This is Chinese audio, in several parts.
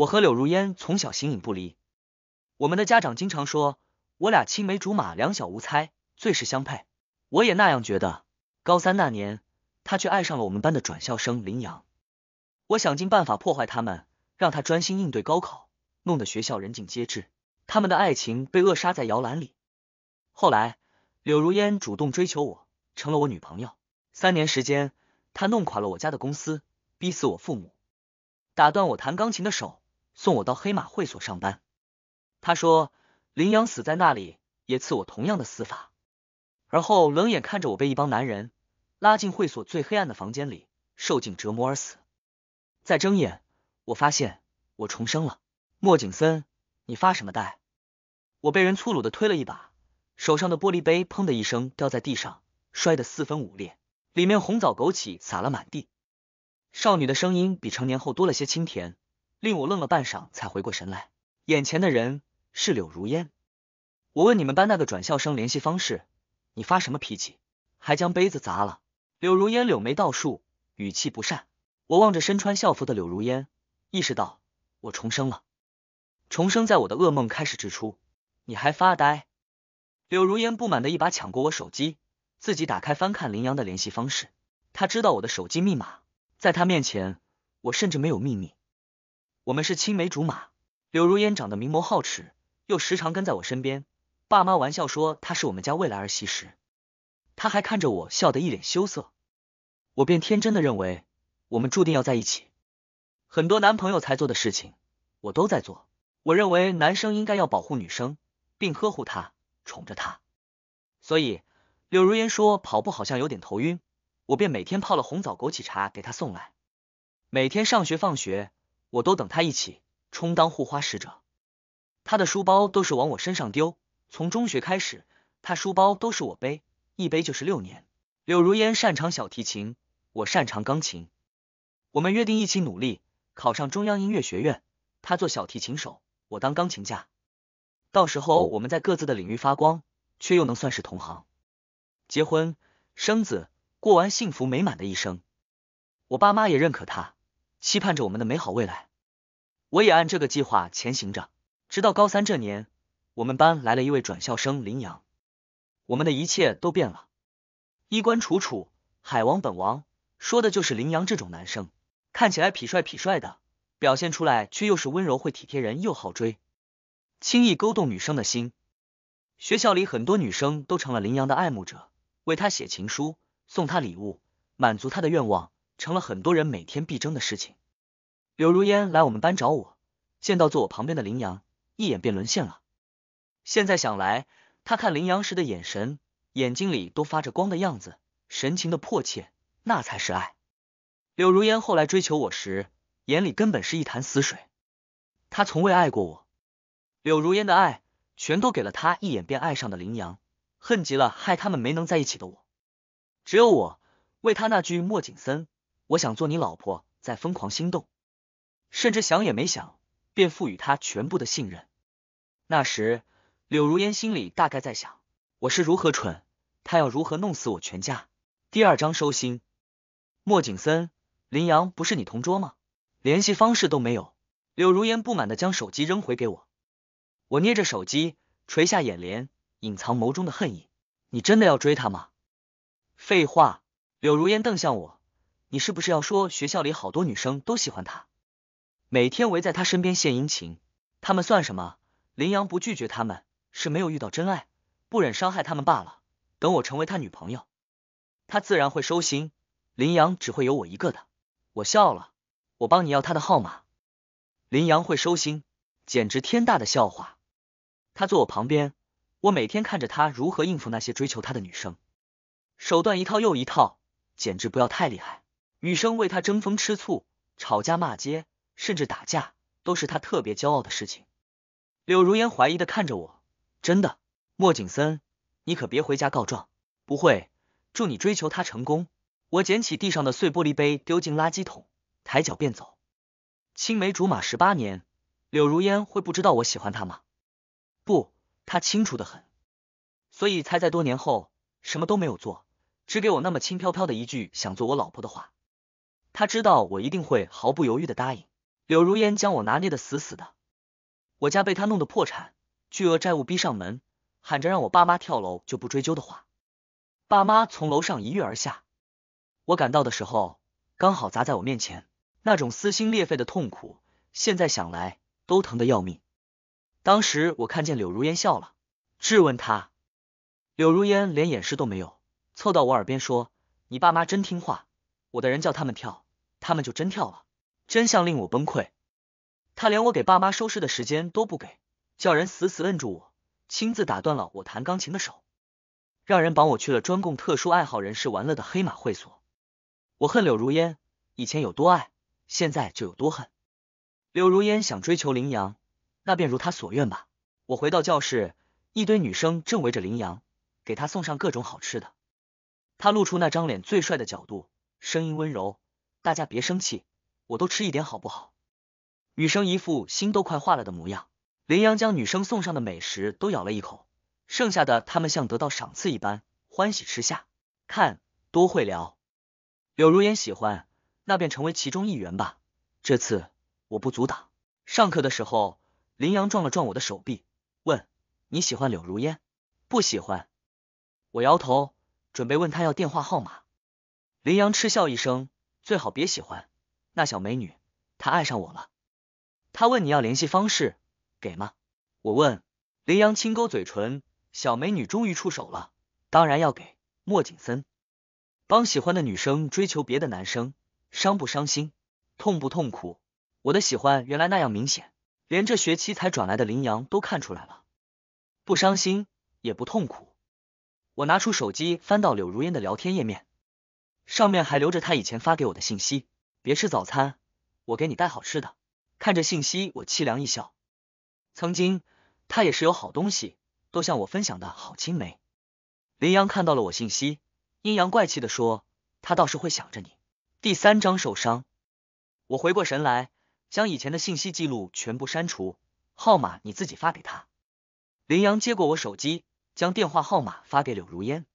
我和柳如烟从小形影不离，我们的家长经常说我俩青梅竹马，两小无猜，最是相配。我也那样觉得。高三那年，他却爱上了我们班的转校生林阳。我想尽办法破坏他们，让他专心应对高考，弄得学校人尽皆知，他们的爱情被扼杀在摇篮里。后来，柳如烟主动追求我，成了我女朋友。三年时间，他弄垮了我家的公司，逼死我父母，打断我弹钢琴的手。送我到黑马会所上班，他说：“羚羊死在那里，也赐我同样的死法。”而后冷眼看着我被一帮男人拉进会所最黑暗的房间里，受尽折磨而死。再睁眼，我发现我重生了。莫景森，你发什么呆？我被人粗鲁的推了一把，手上的玻璃杯砰的一声掉在地上，摔得四分五裂，里面红枣枸杞洒了满地。少女的声音比成年后多了些清甜。令我愣了半晌，才回过神来。眼前的人是柳如烟。我问你们班那个转校生联系方式，你发什么脾气，还将杯子砸了？柳如烟柳眉倒竖，语气不善。我望着身穿校服的柳如烟，意识到我重生了。重生在我的噩梦开始之初，你还发呆？柳如烟不满的一把抢过我手机，自己打开翻看林阳的联系方式。他知道我的手机密码，在他面前，我甚至没有秘密。我们是青梅竹马，柳如烟长得明眸皓齿，又时常跟在我身边。爸妈玩笑说她是我们家未来儿媳时，她还看着我笑得一脸羞涩，我便天真的认为我们注定要在一起。很多男朋友才做的事情，我都在做。我认为男生应该要保护女生，并呵护她，宠着她。所以柳如烟说跑步好像有点头晕，我便每天泡了红枣枸杞茶给她送来。每天上学放学。我都等他一起充当护花使者，他的书包都是往我身上丢，从中学开始，他书包都是我背，一背就是六年。柳如烟擅长小提琴，我擅长钢琴，我们约定一起努力考上中央音乐学院，他做小提琴手，我当钢琴家，到时候我们在各自的领域发光，却又能算是同行。结婚生子，过完幸福美满的一生，我爸妈也认可他。期盼着我们的美好未来，我也按这个计划前行着。直到高三这年，我们班来了一位转校生林阳，我们的一切都变了。衣冠楚楚，海王本王，说的就是林阳这种男生，看起来痞帅痞帅的，表现出来却又是温柔会体贴人，又好追，轻易勾动女生的心。学校里很多女生都成了林阳的爱慕者，为他写情书，送他礼物，满足他的愿望。成了很多人每天必争的事情。柳如烟来我们班找我，见到坐我旁边的林阳，一眼便沦陷了。现在想来，他看林阳时的眼神，眼睛里都发着光的样子，神情的迫切，那才是爱。柳如烟后来追求我时，眼里根本是一潭死水，他从未爱过我。柳如烟的爱，全都给了他一眼便爱上的林阳，恨极了害他们没能在一起的我。只有我，为他那句莫景森。我想做你老婆，在疯狂心动，甚至想也没想，便赋予他全部的信任。那时，柳如烟心里大概在想：我是如何蠢，他要如何弄死我全家。第二章收心。莫景森，林阳不是你同桌吗？联系方式都没有。柳如烟不满的将手机扔回给我，我捏着手机，垂下眼帘，隐藏眸中的恨意。你真的要追他吗？废话。柳如烟瞪向我。你是不是要说学校里好多女生都喜欢他，每天围在他身边献殷勤？他们算什么？林阳不拒绝他们是没有遇到真爱，不忍伤害他们罢了。等我成为他女朋友，他自然会收心。林阳只会有我一个的。我笑了，我帮你要他的号码。林阳会收心，简直天大的笑话。他坐我旁边，我每天看着他如何应付那些追求他的女生，手段一套又一套，简直不要太厉害。女生为他争风吃醋、吵架骂街，甚至打架，都是他特别骄傲的事情。柳如烟怀疑的看着我：“真的，莫景森，你可别回家告状。”“不会，祝你追求他成功。”我捡起地上的碎玻璃杯，丢进垃圾桶，抬脚便走。青梅竹马十八年，柳如烟会不知道我喜欢他吗？不，他清楚的很，所以才在多年后什么都没有做，只给我那么轻飘飘的一句想做我老婆的话。他知道我一定会毫不犹豫的答应。柳如烟将我拿捏的死死的，我家被他弄得破产，巨额债务逼上门，喊着让我爸妈跳楼就不追究的话，爸妈从楼上一跃而下，我赶到的时候刚好砸在我面前，那种撕心裂肺的痛苦，现在想来都疼得要命。当时我看见柳如烟笑了，质问他，柳如烟连掩饰都没有，凑到我耳边说：“你爸妈真听话，我的人叫他们跳。”他们就真跳了，真相令我崩溃。他连我给爸妈收尸的时间都不给，叫人死死摁住我，亲自打断了我弹钢琴的手，让人绑我去了专供特殊爱好人士玩乐的黑马会所。我恨柳如烟，以前有多爱，现在就有多恨。柳如烟想追求林阳，那便如他所愿吧。我回到教室，一堆女生正围着林阳，给他送上各种好吃的。他露出那张脸最帅的角度，声音温柔。大家别生气，我都吃一点好不好？女生一副心都快化了的模样。林阳将女生送上的美食都咬了一口，剩下的他们像得到赏赐一般欢喜吃下。看，多会聊。柳如烟喜欢，那便成为其中一员吧。这次我不阻挡。上课的时候，林阳撞了撞我的手臂，问你喜欢柳如烟？不喜欢。我摇头，准备问他要电话号码。林阳嗤笑一声。最好别喜欢那小美女，她爱上我了。她问你要联系方式，给吗？我问林阳，轻勾嘴唇，小美女终于出手了，当然要给。莫景森帮喜欢的女生追求别的男生，伤不伤心，痛不痛苦？我的喜欢原来那样明显，连这学期才转来的林阳都看出来了。不伤心，也不痛苦。我拿出手机，翻到柳如烟的聊天页面。上面还留着他以前发给我的信息，别吃早餐，我给你带好吃的。看着信息，我凄凉一笑。曾经他也是有好东西都向我分享的好青梅。林阳看到了我信息，阴阳怪气的说：“他倒是会想着你。”第三章受伤。我回过神来，将以前的信息记录全部删除，号码你自己发给他。林阳接过我手机，将电话号码发给柳如烟。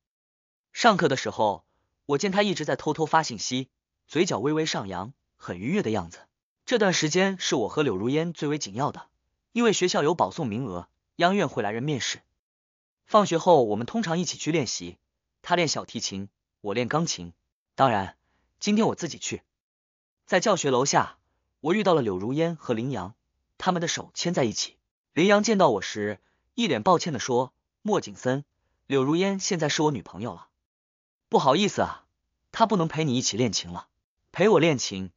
上课的时候。我见他一直在偷偷发信息，嘴角微微上扬，很愉悦的样子。这段时间是我和柳如烟最为紧要的，因为学校有保送名额，央院会来人面试。放学后，我们通常一起去练习，他练小提琴，我练钢琴。当然，今天我自己去。在教学楼下，我遇到了柳如烟和林阳，他们的手牵在一起。林阳见到我时，一脸抱歉的说：“莫景森，柳如烟现在是我女朋友了。”不好意思啊，他不能陪你一起练琴了，陪我练琴。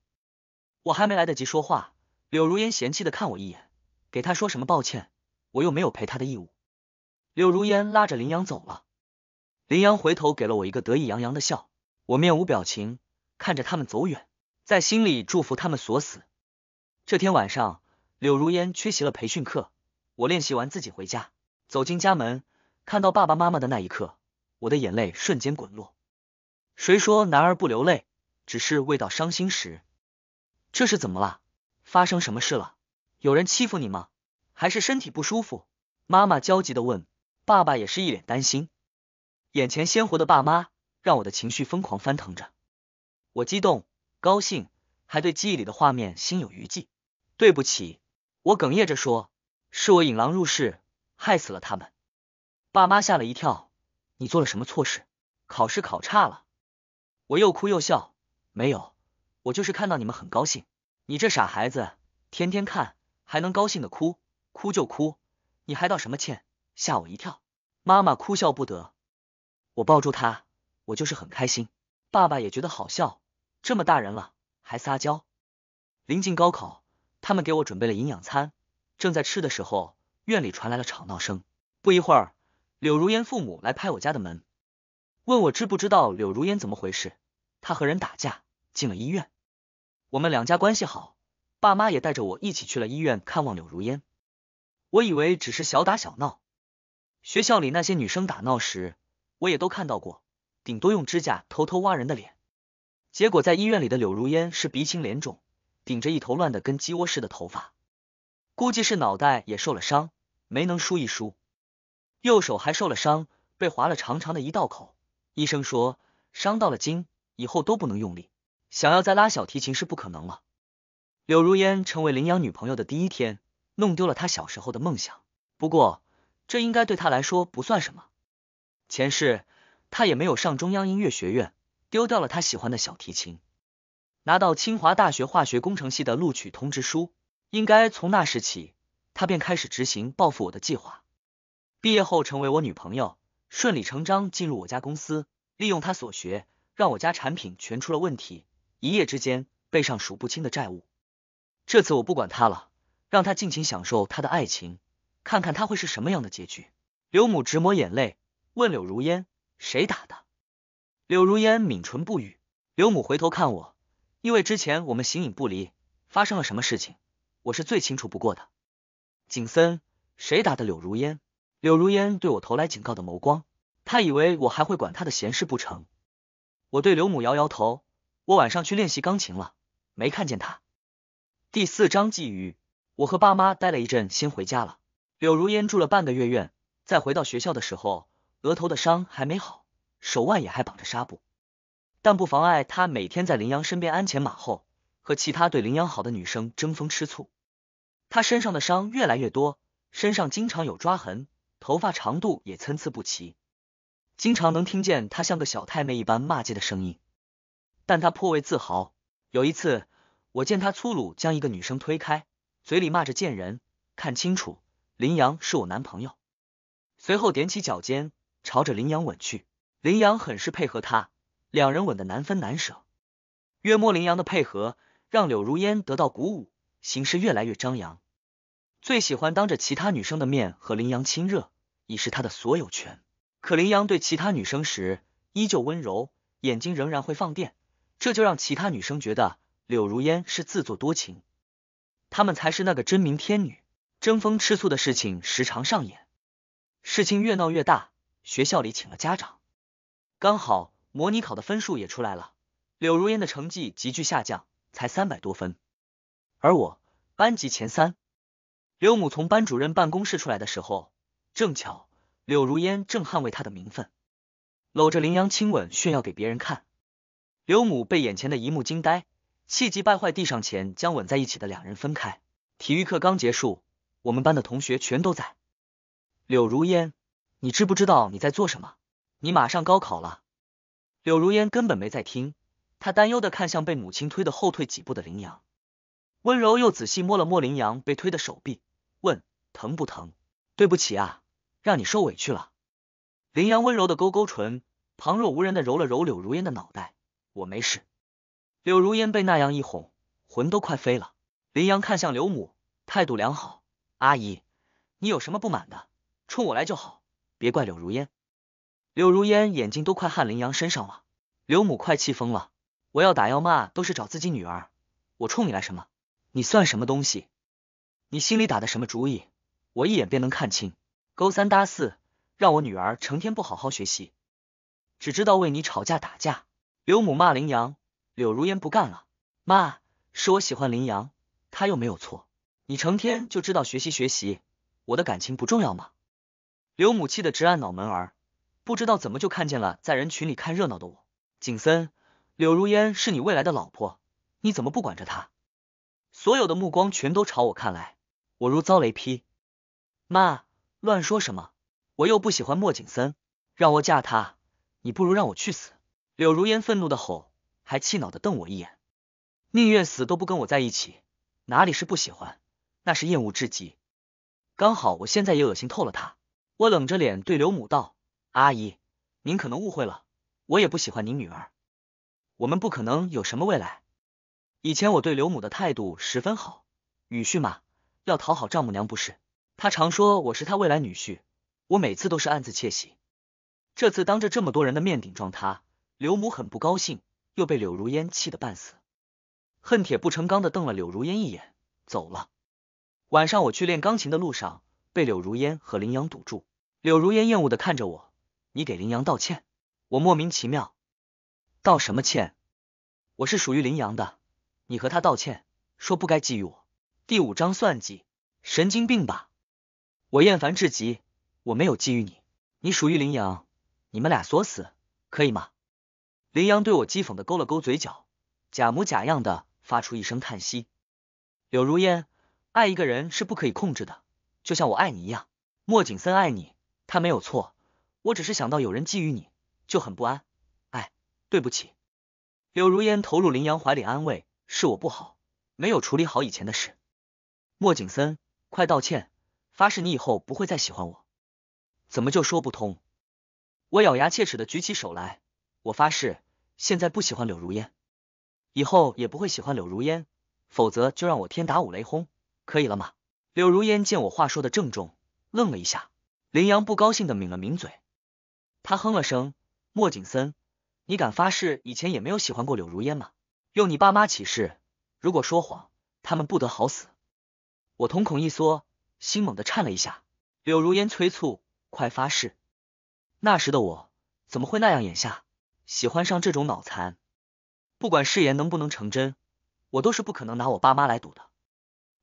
我还没来得及说话，柳如烟嫌弃的看我一眼，给他说什么抱歉，我又没有陪他的义务。柳如烟拉着林阳走了，林阳回头给了我一个得意洋洋的笑，我面无表情看着他们走远，在心里祝福他们锁死。这天晚上，柳如烟缺席了培训课，我练习完自己回家，走进家门，看到爸爸妈妈的那一刻，我的眼泪瞬间滚落。谁说男儿不流泪？只是未到伤心时。这是怎么了？发生什么事了？有人欺负你吗？还是身体不舒服？妈妈焦急的问，爸爸也是一脸担心。眼前鲜活的爸妈让我的情绪疯狂翻腾着，我激动、高兴，还对记忆里的画面心有余悸。对不起，我哽咽着说，是我引狼入室，害死了他们。爸妈吓了一跳，你做了什么错事？考试考差了？我又哭又笑，没有，我就是看到你们很高兴。你这傻孩子，天天看还能高兴的哭，哭就哭，你还道什么歉？吓我一跳！妈妈哭笑不得，我抱住她，我就是很开心。爸爸也觉得好笑，这么大人了还撒娇。临近高考，他们给我准备了营养餐，正在吃的时候，院里传来了吵闹声。不一会儿，柳如烟父母来拍我家的门。问我知不知道柳如烟怎么回事？她和人打架进了医院。我们两家关系好，爸妈也带着我一起去了医院看望柳如烟。我以为只是小打小闹，学校里那些女生打闹时我也都看到过，顶多用指甲偷偷挖人的脸。结果在医院里的柳如烟是鼻青脸肿，顶着一头乱的跟鸡窝似的头发，估计是脑袋也受了伤，没能梳一梳，右手还受了伤，被划了长长的一道口。医生说，伤到了筋，以后都不能用力，想要再拉小提琴是不可能了。柳如烟成为领养女朋友的第一天，弄丢了她小时候的梦想。不过，这应该对她来说不算什么。前世她也没有上中央音乐学院，丢掉了她喜欢的小提琴，拿到清华大学化学工程系的录取通知书。应该从那时起，他便开始执行报复我的计划。毕业后成为我女朋友。顺理成章进入我家公司，利用他所学，让我家产品全出了问题，一夜之间背上数不清的债务。这次我不管他了，让他尽情享受他的爱情，看看他会是什么样的结局。刘母直抹眼泪，问柳如烟：“谁打的？”柳如烟抿唇不语。刘母回头看我，因为之前我们形影不离，发生了什么事情，我是最清楚不过的。景森，谁打的柳如烟？柳如烟对我投来警告的眸光。他以为我还会管他的闲事不成？我对刘母摇摇头。我晚上去练习钢琴了，没看见他。第四章寄语：我和爸妈待了一阵，先回家了。柳如烟住了半个月院，再回到学校的时候，额头的伤还没好，手腕也还绑着纱布，但不妨碍她每天在林阳身边鞍前马后，和其他对林阳好的女生争风吃醋。她身上的伤越来越多，身上经常有抓痕，头发长度也参差不齐。经常能听见他像个小太妹一般骂街的声音，但他颇为自豪。有一次，我见他粗鲁将一个女生推开，嘴里骂着贱人，看清楚，林阳是我男朋友。随后踮起脚尖朝着林阳吻去，林阳很是配合他，两人吻得难分难舍。约莫林阳的配合让柳如烟得到鼓舞，形势越来越张扬，最喜欢当着其他女生的面和林阳亲热，以是他的所有权。可林阳对其他女生时依旧温柔，眼睛仍然会放电，这就让其他女生觉得柳如烟是自作多情，她们才是那个真名天女。争风吃醋的事情时常上演，事情越闹越大，学校里请了家长。刚好模拟考的分数也出来了，柳如烟的成绩急剧下降，才三百多分，而我班级前三。刘母从班主任办公室出来的时候，正巧。柳如烟正捍卫他的名分，搂着林阳亲吻炫耀给别人看。柳母被眼前的一幕惊呆，气急败坏地上前将吻在一起的两人分开。体育课刚结束，我们班的同学全都在。柳如烟，你知不知道你在做什么？你马上高考了。柳如烟根本没在听，她担忧的看向被母亲推的后退几步的林阳，温柔又仔细摸了摸林阳被推的手臂，问：“疼不疼？”对不起啊。让你受委屈了，林阳温柔的勾勾唇，旁若无人的揉了揉柳如烟的脑袋。我没事。柳如烟被那样一哄，魂都快飞了。林阳看向刘母，态度良好。阿姨，你有什么不满的，冲我来就好，别怪柳如烟。柳如烟眼睛都快焊林阳身上了。刘母快气疯了，我要打要骂都是找自己女儿，我冲你来什么？你算什么东西？你心里打的什么主意？我一眼便能看清。勾三搭四，让我女儿成天不好好学习，只知道为你吵架打架。柳母骂林阳，柳如烟不干了。妈，是我喜欢林阳，他又没有错。你成天就知道学习学习，我的感情不重要吗？柳母气得直按脑门儿，不知道怎么就看见了在人群里看热闹的我。景森，柳如烟是你未来的老婆，你怎么不管着她？所有的目光全都朝我看来，我如遭雷劈。妈。乱说什么？我又不喜欢莫景森，让我嫁他，你不如让我去死！柳如烟愤怒的吼，还气恼的瞪我一眼，宁愿死都不跟我在一起，哪里是不喜欢，那是厌恶至极。刚好我现在也恶心透了他。我冷着脸对刘母道：“阿姨，您可能误会了，我也不喜欢您女儿，我们不可能有什么未来。以前我对刘母的态度十分好，女婿嘛，要讨好丈母娘不是？”他常说我是他未来女婿，我每次都是暗自窃喜。这次当着这么多人的面顶撞他，刘母很不高兴，又被柳如烟气得半死，恨铁不成钢的瞪了柳如烟一眼走了。晚上我去练钢琴的路上被柳如烟和林阳堵住，柳如烟厌恶的看着我：“你给林阳道歉。”我莫名其妙：“道什么歉？我是属于林阳的，你和他道歉，说不该觊觎我。”第五章算计，神经病吧！我厌烦至极，我没有觊觎你，你属于林阳，你们俩锁死，可以吗？林阳对我讥讽的勾了勾嘴角，假模假样的发出一声叹息。柳如烟，爱一个人是不可以控制的，就像我爱你一样，莫景森爱你，他没有错，我只是想到有人觊觎你，就很不安。哎，对不起。柳如烟投入林阳怀里安慰，是我不好，没有处理好以前的事。莫景森，快道歉。发誓你以后不会再喜欢我，怎么就说不通？我咬牙切齿的举起手来，我发誓现在不喜欢柳如烟，以后也不会喜欢柳如烟，否则就让我天打五雷轰，可以了吗？柳如烟见我话说的郑重，愣了一下。林阳不高兴的抿了抿嘴，他哼了声：“莫景森，你敢发誓以前也没有喜欢过柳如烟吗？用你爸妈起誓，如果说谎，他们不得好死。”我瞳孔一缩。心猛地颤了一下，柳如烟催促：“快发誓！”那时的我怎么会那样？眼下喜欢上这种脑残，不管誓言能不能成真，我都是不可能拿我爸妈来赌的。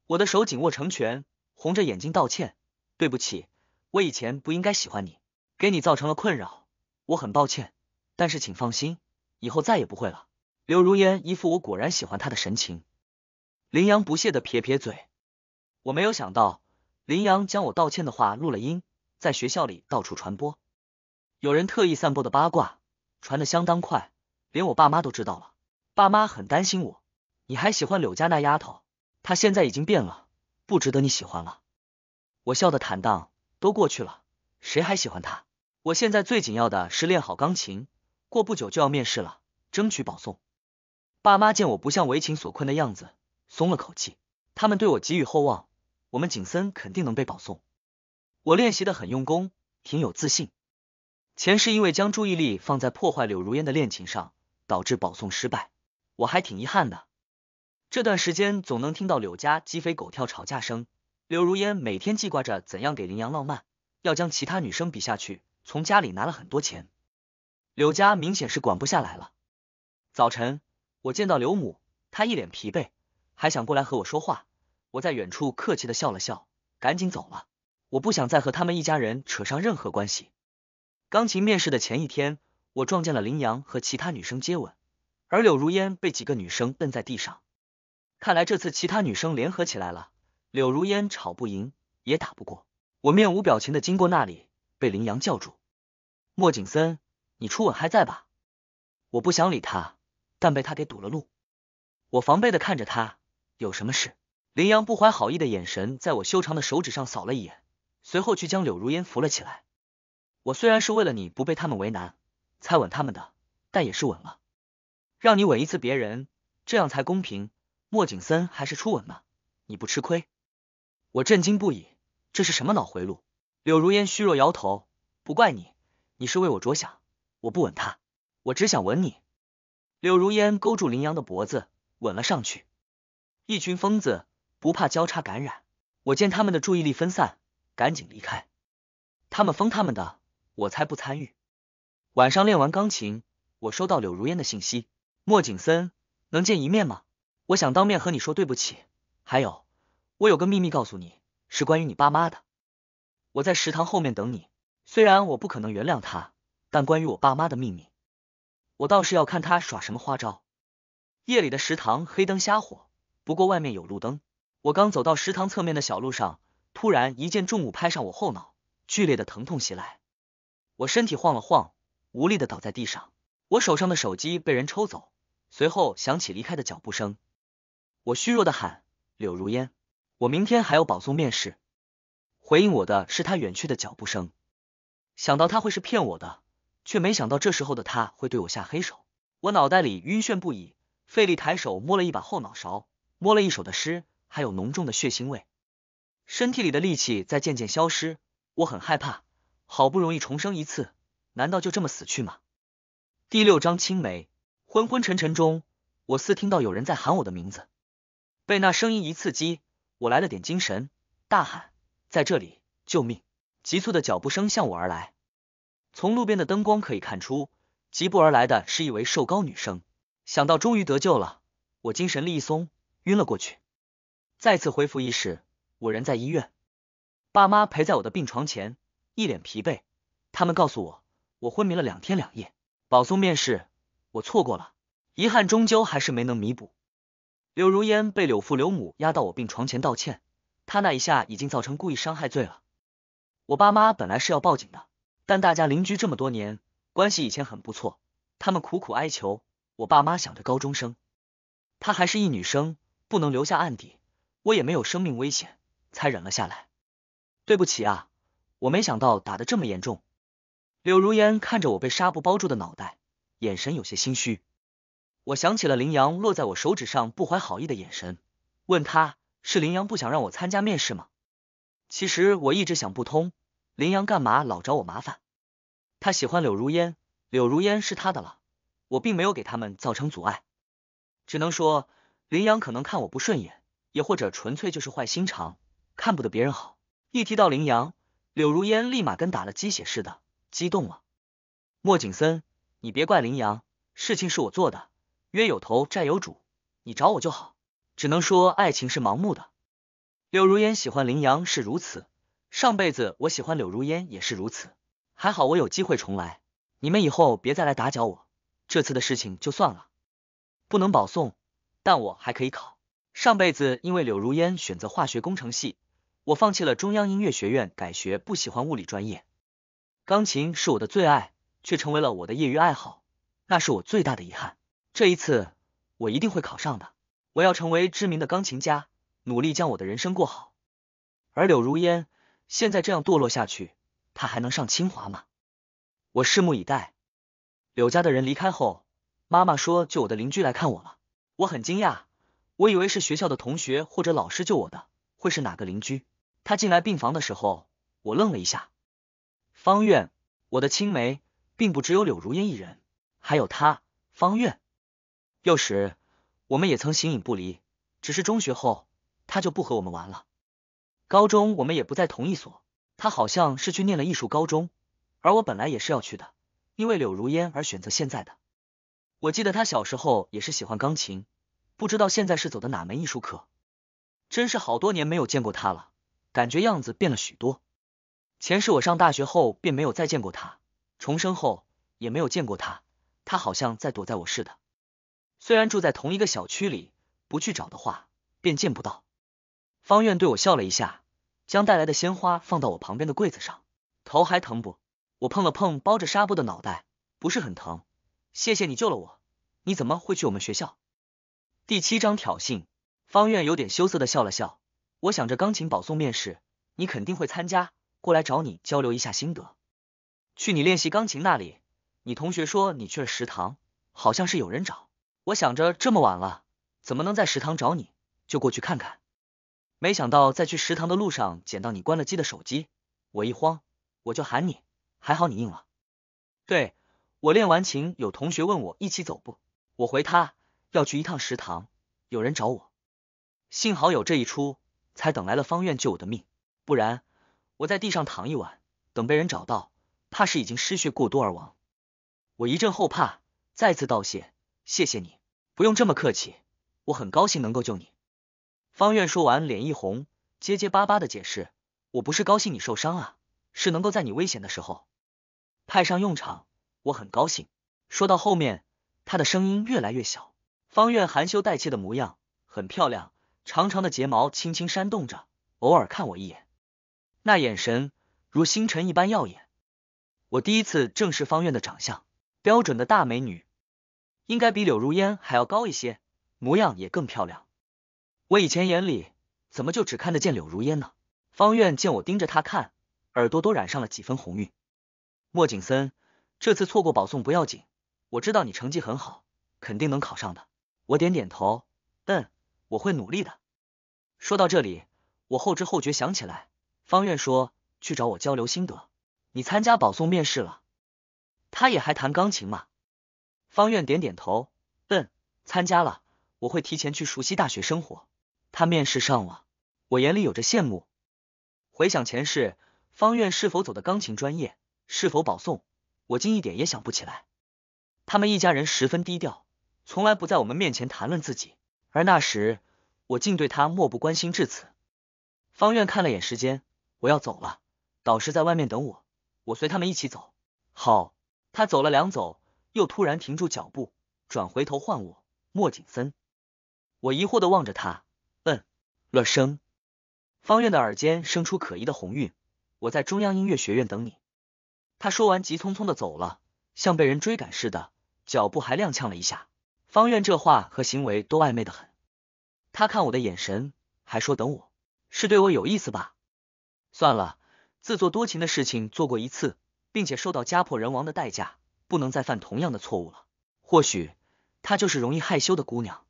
我的手紧握成拳，红着眼睛道歉：“对不起，我以前不应该喜欢你，给你造成了困扰，我很抱歉。但是请放心，以后再也不会了。”柳如烟一副我果然喜欢他的神情，林阳不屑的撇撇嘴：“我没有想到。”林阳将我道歉的话录了音，在学校里到处传播。有人特意散播的八卦，传的相当快，连我爸妈都知道了。爸妈很担心我。你还喜欢柳家那丫头？她现在已经变了，不值得你喜欢了。我笑得坦荡，都过去了，谁还喜欢她？我现在最紧要的是练好钢琴，过不久就要面试了，争取保送。爸妈见我不像为情所困的样子，松了口气。他们对我寄予厚望。我们景森肯定能被保送，我练习的很用功，挺有自信。前世因为将注意力放在破坏柳如烟的恋情上，导致保送失败，我还挺遗憾的。这段时间总能听到柳家鸡飞狗跳吵架声，柳如烟每天记挂着怎样给林阳浪漫，要将其他女生比下去，从家里拿了很多钱。柳家明显是管不下来了。早晨，我见到柳母，她一脸疲惫，还想过来和我说话。我在远处客气的笑了笑，赶紧走了。我不想再和他们一家人扯上任何关系。钢琴面试的前一天，我撞见了林阳和其他女生接吻，而柳如烟被几个女生摁在地上。看来这次其他女生联合起来了，柳如烟吵不赢，也打不过。我面无表情的经过那里，被林阳叫住：“莫景森，你初吻还在吧？”我不想理他，但被他给堵了路。我防备的看着他，有什么事？林阳不怀好意的眼神在我修长的手指上扫了一眼，随后去将柳如烟扶了起来。我虽然是为了你不被他们为难，才吻他们的，但也是吻了，让你吻一次别人，这样才公平。莫景森还是初吻呢，你不吃亏。我震惊不已，这是什么脑回路？柳如烟虚弱摇头，不怪你，你是为我着想。我不吻他，我只想吻你。柳如烟勾住林阳的脖子，吻了上去。一群疯子。不怕交叉感染，我见他们的注意力分散，赶紧离开。他们封他们的，我才不参与。晚上练完钢琴，我收到柳如烟的信息：莫景森，能见一面吗？我想当面和你说对不起。还有，我有个秘密告诉你，是关于你爸妈的。我在食堂后面等你。虽然我不可能原谅他，但关于我爸妈的秘密，我倒是要看他耍什么花招。夜里的食堂黑灯瞎火，不过外面有路灯。我刚走到食堂侧面的小路上，突然一件重物拍上我后脑，剧烈的疼痛袭来，我身体晃了晃，无力的倒在地上。我手上的手机被人抽走，随后响起离开的脚步声。我虚弱的喊：“柳如烟，我明天还要保送面试。”回应我的是他远去的脚步声。想到他会是骗我的，却没想到这时候的他会对我下黑手。我脑袋里晕眩不已，费力抬手摸了一把后脑勺，摸了一手的湿。还有浓重的血腥味，身体里的力气在渐渐消失，我很害怕。好不容易重生一次，难道就这么死去吗？第六章青梅昏昏沉沉中，我似听到有人在喊我的名字，被那声音一刺激，我来了点精神，大喊：“在这里，救命！”急促的脚步声向我而来，从路边的灯光可以看出，疾步而来的是一位瘦高女生。想到终于得救了，我精神力一松，晕了过去。再次恢复意识，我人在医院，爸妈陪在我的病床前，一脸疲惫。他们告诉我，我昏迷了两天两夜，保送面试我错过了，遗憾终究还是没能弥补。柳如烟被柳父柳母压到我病床前道歉，他那一下已经造成故意伤害罪了。我爸妈本来是要报警的，但大家邻居这么多年，关系以前很不错，他们苦苦哀求我爸妈，想着高中生，她还是一女生，不能留下案底。我也没有生命危险，才忍了下来。对不起啊，我没想到打得这么严重。柳如烟看着我被纱布包住的脑袋，眼神有些心虚。我想起了林阳落在我手指上不怀好意的眼神，问他是林阳不想让我参加面试吗？其实我一直想不通，林阳干嘛老找我麻烦？他喜欢柳如烟，柳如烟是他的了，我并没有给他们造成阻碍，只能说林阳可能看我不顺眼。也或者纯粹就是坏心肠，看不得别人好。一提到林阳，柳如烟立马跟打了鸡血似的，激动了。莫景森，你别怪林阳，事情是我做的，冤有头债有主，你找我就好。只能说爱情是盲目的。柳如烟喜欢林阳是如此，上辈子我喜欢柳如烟也是如此。还好我有机会重来，你们以后别再来打搅我，这次的事情就算了。不能保送，但我还可以考。上辈子因为柳如烟选择化学工程系，我放弃了中央音乐学院，改学不喜欢物理专业。钢琴是我的最爱，却成为了我的业余爱好，那是我最大的遗憾。这一次我一定会考上的，我要成为知名的钢琴家，努力将我的人生过好。而柳如烟现在这样堕落下去，她还能上清华吗？我拭目以待。柳家的人离开后，妈妈说就我的邻居来看我了，我很惊讶。我以为是学校的同学或者老师救我的，会是哪个邻居？他进来病房的时候，我愣了一下。方院，我的青梅，并不只有柳如烟一人，还有他。方院。幼时我们也曾形影不离，只是中学后他就不和我们玩了。高中我们也不在同一所，他好像是去念了艺术高中，而我本来也是要去的，因为柳如烟而选择现在的。我记得他小时候也是喜欢钢琴。不知道现在是走的哪门艺术课，真是好多年没有见过他了，感觉样子变了许多。前世我上大学后便没有再见过他，重生后也没有见过他，他好像在躲在我似的。虽然住在同一个小区里，不去找的话便见不到。方院对我笑了一下，将带来的鲜花放到我旁边的柜子上。头还疼不？我碰了碰包着纱布的脑袋，不是很疼。谢谢你救了我。你怎么会去我们学校？第七章挑衅，方院有点羞涩的笑了笑。我想着钢琴保送面试，你肯定会参加，过来找你交流一下心得。去你练习钢琴那里，你同学说你去了食堂，好像是有人找。我想着这么晚了，怎么能在食堂找你，就过去看看。没想到在去食堂的路上捡到你关了机的手机，我一慌，我就喊你，还好你应了。对我练完琴，有同学问我一起走不，我回他。要去一趟食堂，有人找我。幸好有这一出，才等来了方院救我的命，不然我在地上躺一晚，等被人找到，怕是已经失血过多而亡。我一阵后怕，再次道谢：“谢谢你，不用这么客气，我很高兴能够救你。”方院说完，脸一红，结结巴巴的解释：“我不是高兴你受伤啊，是能够在你危险的时候派上用场，我很高兴。”说到后面，他的声音越来越小。方院含羞带怯的模样很漂亮，长长的睫毛轻轻扇动着，偶尔看我一眼，那眼神如星辰一般耀眼。我第一次正视方院的长相，标准的大美女，应该比柳如烟还要高一些，模样也更漂亮。我以前眼里怎么就只看得见柳如烟呢？方院见我盯着她看，耳朵都染上了几分红晕。莫景森，这次错过保送不要紧，我知道你成绩很好，肯定能考上的。我点点头，嗯，我会努力的。说到这里，我后知后觉想起来，方愿说去找我交流心得。你参加保送面试了？他也还弹钢琴吗？方愿点点头，嗯，参加了。我会提前去熟悉大学生活。他面试上了，我眼里有着羡慕。回想前世，方愿是否走的钢琴专业，是否保送，我竟一点也想不起来。他们一家人十分低调。从来不在我们面前谈论自己，而那时我竟对他漠不关心至此。方院看了眼时间，我要走了，导师在外面等我，我随他们一起走。好，他走了两走，又突然停住脚步，转回头唤我莫景森。我疑惑的望着他，嗯，了声。方院的耳尖生出可疑的红晕。我在中央音乐学院等你。他说完急匆匆的走了，像被人追赶似的，脚步还踉跄了一下。方愿这话和行为都暧昧的很，他看我的眼神，还说等我，是对我有意思吧？算了，自作多情的事情做过一次，并且受到家破人亡的代价，不能再犯同样的错误了。或许她就是容易害羞的姑娘。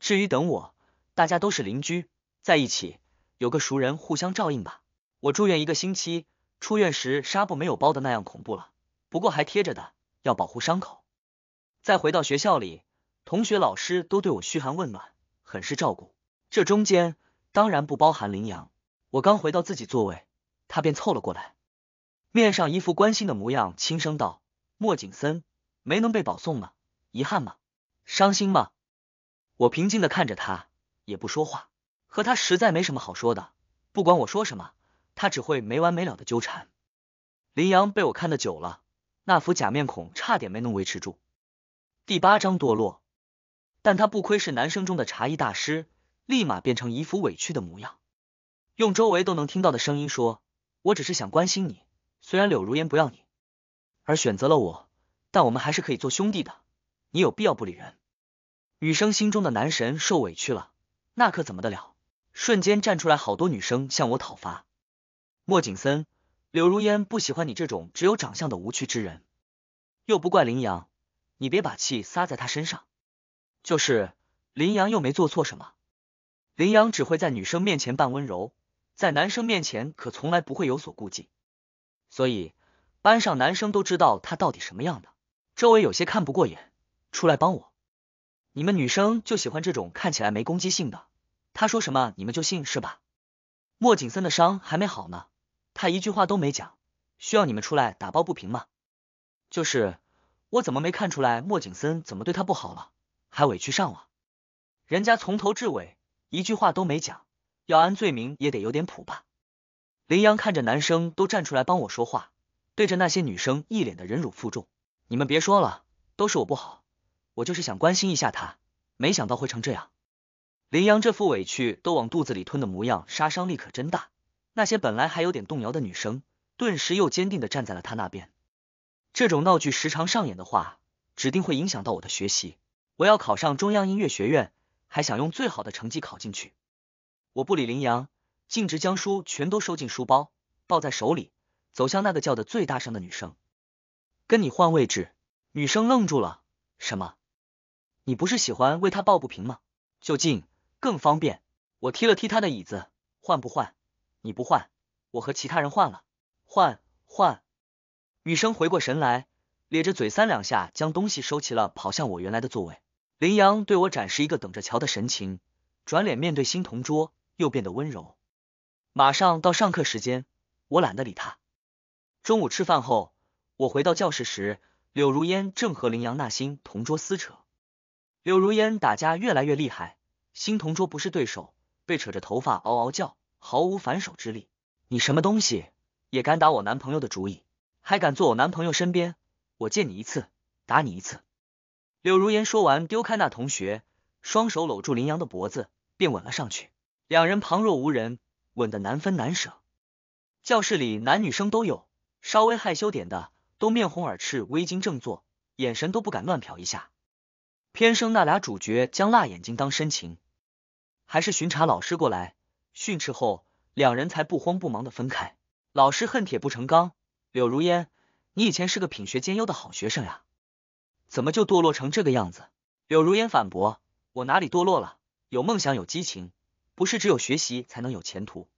至于等我，大家都是邻居，在一起有个熟人互相照应吧。我住院一个星期，出院时纱布没有包的那样恐怖了，不过还贴着的，要保护伤口。再回到学校里。同学、老师都对我嘘寒问暖，很是照顾。这中间当然不包含林阳。我刚回到自己座位，他便凑了过来，面上一副关心的模样，轻声道：“莫景森没能被保送了，遗憾吗？伤心吗？”我平静地看着他，也不说话，和他实在没什么好说的。不管我说什么，他只会没完没了的纠缠。林阳被我看得久了，那副假面孔差点没能维持住。第八章落。但他不亏是男生中的茶艺大师，立马变成一副委屈的模样，用周围都能听到的声音说：“我只是想关心你，虽然柳如烟不要你，而选择了我，但我们还是可以做兄弟的。你有必要不理人？”女生心中的男神受委屈了，那可怎么得了？瞬间站出来好多女生向我讨伐。莫景森，柳如烟不喜欢你这种只有长相的无趣之人，又不怪林阳，你别把气撒在他身上。就是林阳又没做错什么，林阳只会在女生面前扮温柔，在男生面前可从来不会有所顾忌，所以班上男生都知道他到底什么样的。周围有些看不过眼，出来帮我。你们女生就喜欢这种看起来没攻击性的，他说什么你们就信是吧？莫景森的伤还没好呢，他一句话都没讲，需要你们出来打抱不平吗？就是我怎么没看出来莫景森怎么对他不好了？还委屈上了，人家从头至尾一句话都没讲，要安罪名也得有点谱吧？林阳看着男生都站出来帮我说话，对着那些女生一脸的忍辱负重。你们别说了，都是我不好，我就是想关心一下他，没想到会成这样。林阳这副委屈都往肚子里吞的模样，杀伤力可真大。那些本来还有点动摇的女生，顿时又坚定的站在了他那边。这种闹剧时常上演的话，指定会影响到我的学习。我要考上中央音乐学院，还想用最好的成绩考进去。我不理林阳，径直将书全都收进书包，抱在手里，走向那个叫的最大声的女生。跟你换位置。女生愣住了。什么？你不是喜欢为他抱不平吗？就近更方便。我踢了踢他的椅子。换不换？你不换，我和其他人换了。换换。女生回过神来，咧着嘴三两下将东西收齐了，跑向我原来的座位。林阳对我展示一个等着瞧的神情，转脸面对新同桌，又变得温柔。马上到上课时间，我懒得理他。中午吃饭后，我回到教室时，柳如烟正和林阳那新同桌撕扯。柳如烟打架越来越厉害，新同桌不是对手，被扯着头发嗷嗷叫，毫无反手之力。你什么东西，也敢打我男朋友的主意，还敢坐我男朋友身边，我见你一次打你一次。柳如烟说完，丢开那同学，双手搂住林阳的脖子，便吻了上去。两人旁若无人，吻得难分难舍。教室里男女生都有，稍微害羞点的都面红耳赤，微惊正坐，眼神都不敢乱瞟一下。偏生那俩主角将辣眼睛当深情。还是巡查老师过来训斥后，两人才不慌不忙的分开。老师恨铁不成钢，柳如烟，你以前是个品学兼优的好学生呀。怎么就堕落成这个样子？柳如烟反驳：“我哪里堕落了？有梦想，有激情，不是只有学习才能有前途。”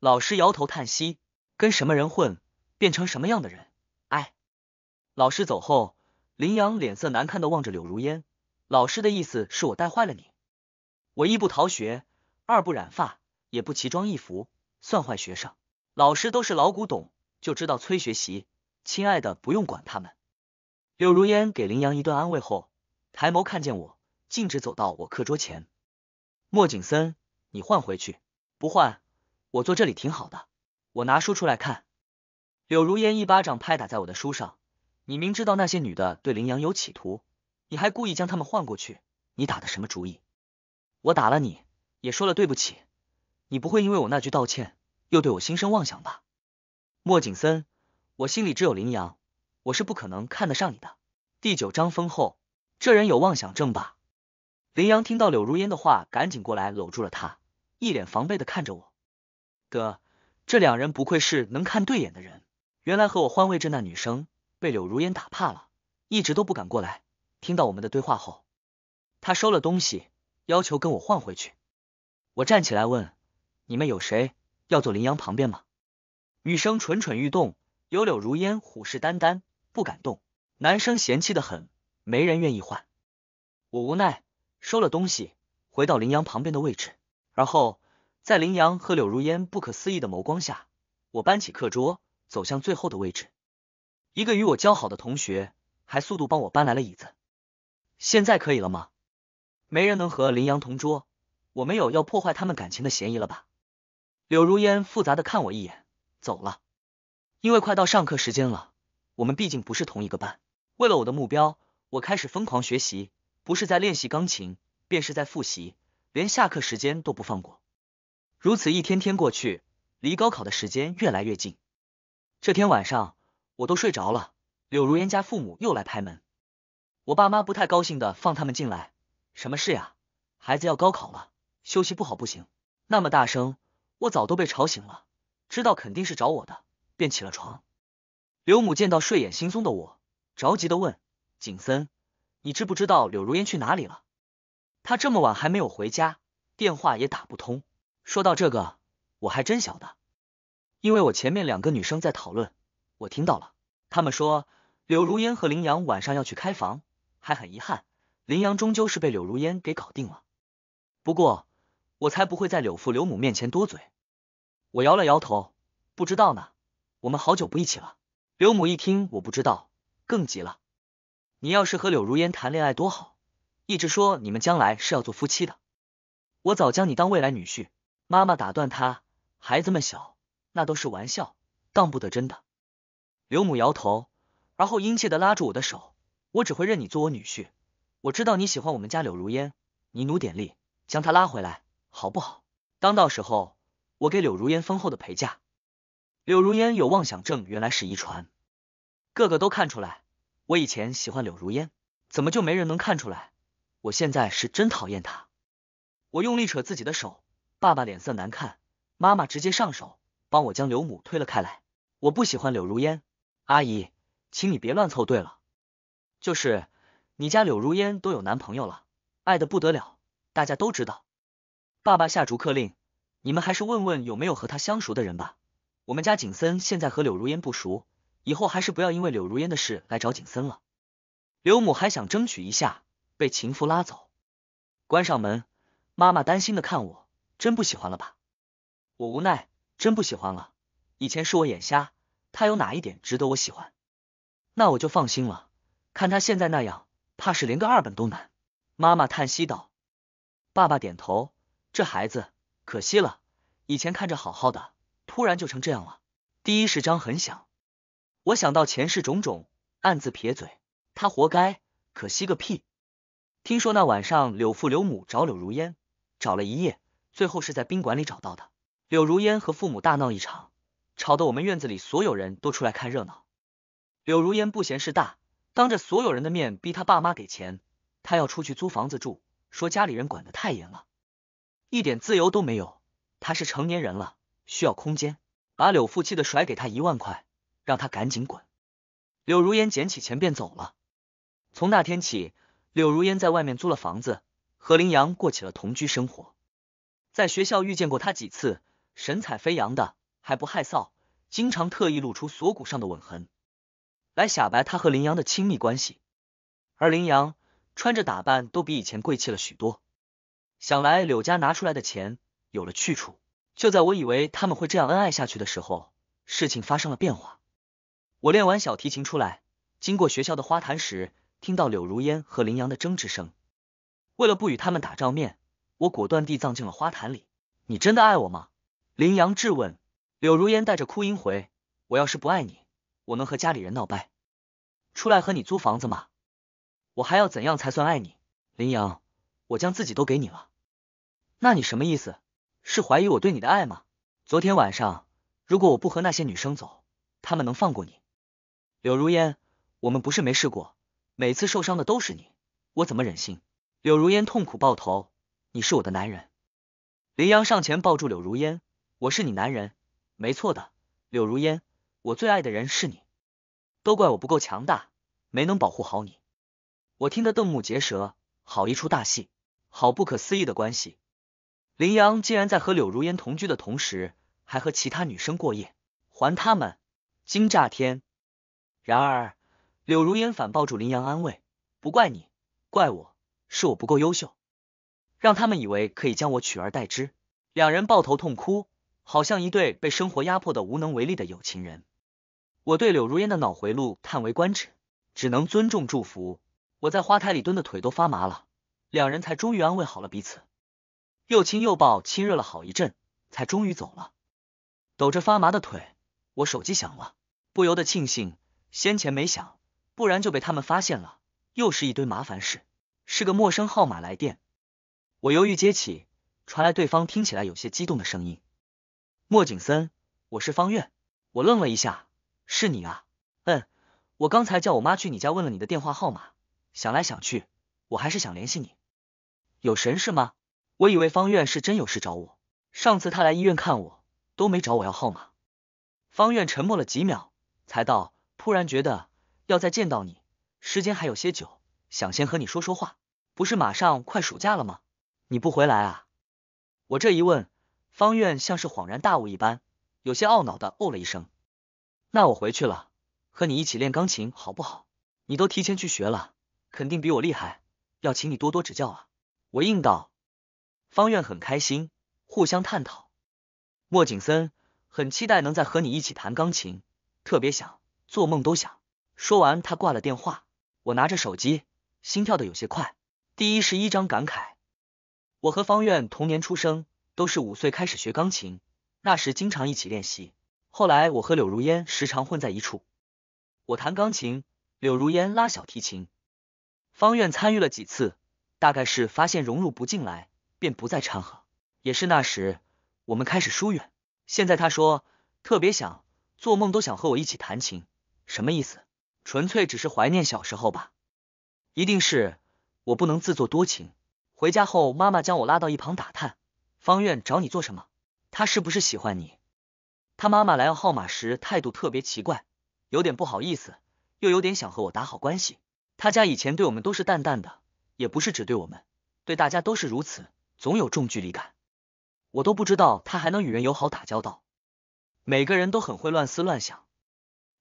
老师摇头叹息：“跟什么人混，变成什么样的人。”哎，老师走后，林阳脸色难看的望着柳如烟：“老师的意思是我带坏了你？我一不逃学，二不染发，也不奇装异服，算坏学生？老师都是老古董，就知道催学习。亲爱的，不用管他们。”柳如烟给林阳一顿安慰后，抬眸看见我，径直走到我课桌前。莫景森，你换回去，不换，我坐这里挺好的，我拿书出来看。柳如烟一巴掌拍打在我的书上，你明知道那些女的对林阳有企图，你还故意将他们换过去，你打的什么主意？我打了你，也说了对不起，你不会因为我那句道歉又对我心生妄想吧？莫景森，我心里只有林阳。我是不可能看得上你的。第九章封后，这人有妄想症吧？林阳听到柳如烟的话，赶紧过来搂住了她，一脸防备的看着我。哥，这两人不愧是能看对眼的人。原来和我换位置那女生，被柳如烟打怕了，一直都不敢过来。听到我们的对话后，他收了东西，要求跟我换回去。我站起来问：“你们有谁要坐林阳旁边吗？”女生蠢蠢欲动，有柳如烟虎视眈眈。不敢动，男生嫌弃的很，没人愿意换。我无奈收了东西，回到林阳旁边的位置，而后在林阳和柳如烟不可思议的眸光下，我搬起课桌走向最后的位置。一个与我交好的同学还速度帮我搬来了椅子。现在可以了吗？没人能和林阳同桌，我没有要破坏他们感情的嫌疑了吧？柳如烟复杂的看我一眼，走了，因为快到上课时间了。我们毕竟不是同一个班，为了我的目标，我开始疯狂学习，不是在练习钢琴，便是在复习，连下课时间都不放过。如此一天天过去，离高考的时间越来越近。这天晚上，我都睡着了，柳如烟家父母又来拍门，我爸妈不太高兴的放他们进来，什么事呀？孩子要高考了，休息不好不行。那么大声，我早都被吵醒了，知道肯定是找我的，便起了床。刘母见到睡眼惺忪的我，着急的问：“景森，你知不知道柳如烟去哪里了？她这么晚还没有回家，电话也打不通。”说到这个，我还真晓得，因为我前面两个女生在讨论，我听到了。他们说柳如烟和林阳晚上要去开房，还很遗憾，林阳终究是被柳如烟给搞定了。不过，我才不会在柳父、柳母面前多嘴。我摇了摇头，不知道呢。我们好久不一起了。刘母一听，我不知道，更急了。你要是和柳如烟谈恋爱多好，一直说你们将来是要做夫妻的，我早将你当未来女婿。妈妈打断他，孩子们小，那都是玩笑，当不得真的。刘母摇头，而后殷切的拉住我的手，我只会认你做我女婿。我知道你喜欢我们家柳如烟，你努点力将她拉回来，好不好？当到时候，我给柳如烟丰厚的陪嫁。柳如烟有妄想症，原来是遗传，个个都看出来。我以前喜欢柳如烟，怎么就没人能看出来？我现在是真讨厌她。我用力扯自己的手，爸爸脸色难看，妈妈直接上手帮我将柳母推了开来。我不喜欢柳如烟，阿姨，请你别乱凑。对了，就是你家柳如烟都有男朋友了，爱的不得了，大家都知道。爸爸下逐客令，你们还是问问有没有和他相熟的人吧。我们家景森现在和柳如烟不熟，以后还是不要因为柳如烟的事来找景森了。刘母还想争取一下，被情妇拉走，关上门。妈妈担心的看我，真不喜欢了吧？我无奈，真不喜欢了。以前是我眼瞎，他有哪一点值得我喜欢？那我就放心了。看他现在那样，怕是连个二本都难。妈妈叹息道。爸爸点头，这孩子可惜了，以前看着好好的。突然就成这样了。第一是张很响，我想到前世种种，暗自撇嘴，他活该，可惜个屁。听说那晚上，柳父柳母找柳如烟，找了一夜，最后是在宾馆里找到的。柳如烟和父母大闹一场，吵得我们院子里所有人都出来看热闹。柳如烟不嫌事大，当着所有人的面逼他爸妈给钱，他要出去租房子住，说家里人管得太严了，一点自由都没有。他是成年人了。需要空间，把柳父气的甩给他一万块，让他赶紧滚。柳如烟捡起钱便走了。从那天起，柳如烟在外面租了房子，和林阳过起了同居生活。在学校遇见过他几次，神采飞扬的，还不害臊，经常特意露出锁骨上的吻痕，来显摆他和林阳的亲密关系。而林阳穿着打扮都比以前贵气了许多，想来柳家拿出来的钱有了去处。就在我以为他们会这样恩爱下去的时候，事情发生了变化。我练完小提琴出来，经过学校的花坛时，听到柳如烟和林阳的争执声。为了不与他们打照面，我果断地葬进了花坛里。你真的爱我吗？林阳质问。柳如烟带着哭音回：“我要是不爱你，我能和家里人闹掰，出来和你租房子吗？我还要怎样才算爱你？”林阳，我将自己都给你了，那你什么意思？是怀疑我对你的爱吗？昨天晚上，如果我不和那些女生走，他们能放过你？柳如烟，我们不是没试过，每次受伤的都是你，我怎么忍心？柳如烟痛苦抱头，你是我的男人。林阳上前抱住柳如烟，我是你男人，没错的。柳如烟，我最爱的人是你，都怪我不够强大，没能保护好你。我听得瞪目结舌，好一出大戏，好不可思议的关系。林阳竟然在和柳如烟同居的同时，还和其他女生过夜，还他们惊炸天。然而，柳如烟反抱住林阳安慰：“不怪你，怪我，是我不够优秀，让他们以为可以将我取而代之。”两人抱头痛哭，好像一对被生活压迫的无能为力的有情人。我对柳如烟的脑回路叹为观止，只能尊重祝福。我在花台里蹲的腿都发麻了，两人才终于安慰好了彼此。又亲又抱，亲热了好一阵，才终于走了。抖着发麻的腿，我手机响了，不由得庆幸先前没响，不然就被他们发现了，又是一堆麻烦事。是个陌生号码来电，我犹豫接起，传来对方听起来有些激动的声音：“莫景森，我是方月。”我愣了一下，“是你啊？”“嗯，我刚才叫我妈去你家问了你的电话号码，想来想去，我还是想联系你。有神事吗？”我以为方院是真有事找我，上次他来医院看我都没找我要号码。方院沉默了几秒，才道：“突然觉得要再见到你，时间还有些久，想先和你说说话。不是马上快暑假了吗？你不回来啊？”我这一问，方院像是恍然大悟一般，有些懊恼的哦了一声：“那我回去了，和你一起练钢琴好不好？你都提前去学了，肯定比我厉害，要请你多多指教啊！”我应道。方院很开心，互相探讨。莫景森很期待能再和你一起弹钢琴，特别想，做梦都想。说完，他挂了电话。我拿着手机，心跳的有些快。第一十一章感慨：我和方院同年出生，都是五岁开始学钢琴，那时经常一起练习。后来我和柳如烟时常混在一处，我弹钢琴，柳如烟拉小提琴，方院参与了几次，大概是发现融入不进来。便不再掺和，也是那时我们开始疏远。现在他说特别想，做梦都想和我一起弹琴，什么意思？纯粹只是怀念小时候吧？一定是我不能自作多情。回家后，妈妈将我拉到一旁打探，方院找你做什么？他是不是喜欢你？他妈妈来要号码时态度特别奇怪，有点不好意思，又有点想和我打好关系。他家以前对我们都是淡淡的，也不是只对我们，对大家都是如此。总有重距离感，我都不知道他还能与人友好打交道。每个人都很会乱思乱想。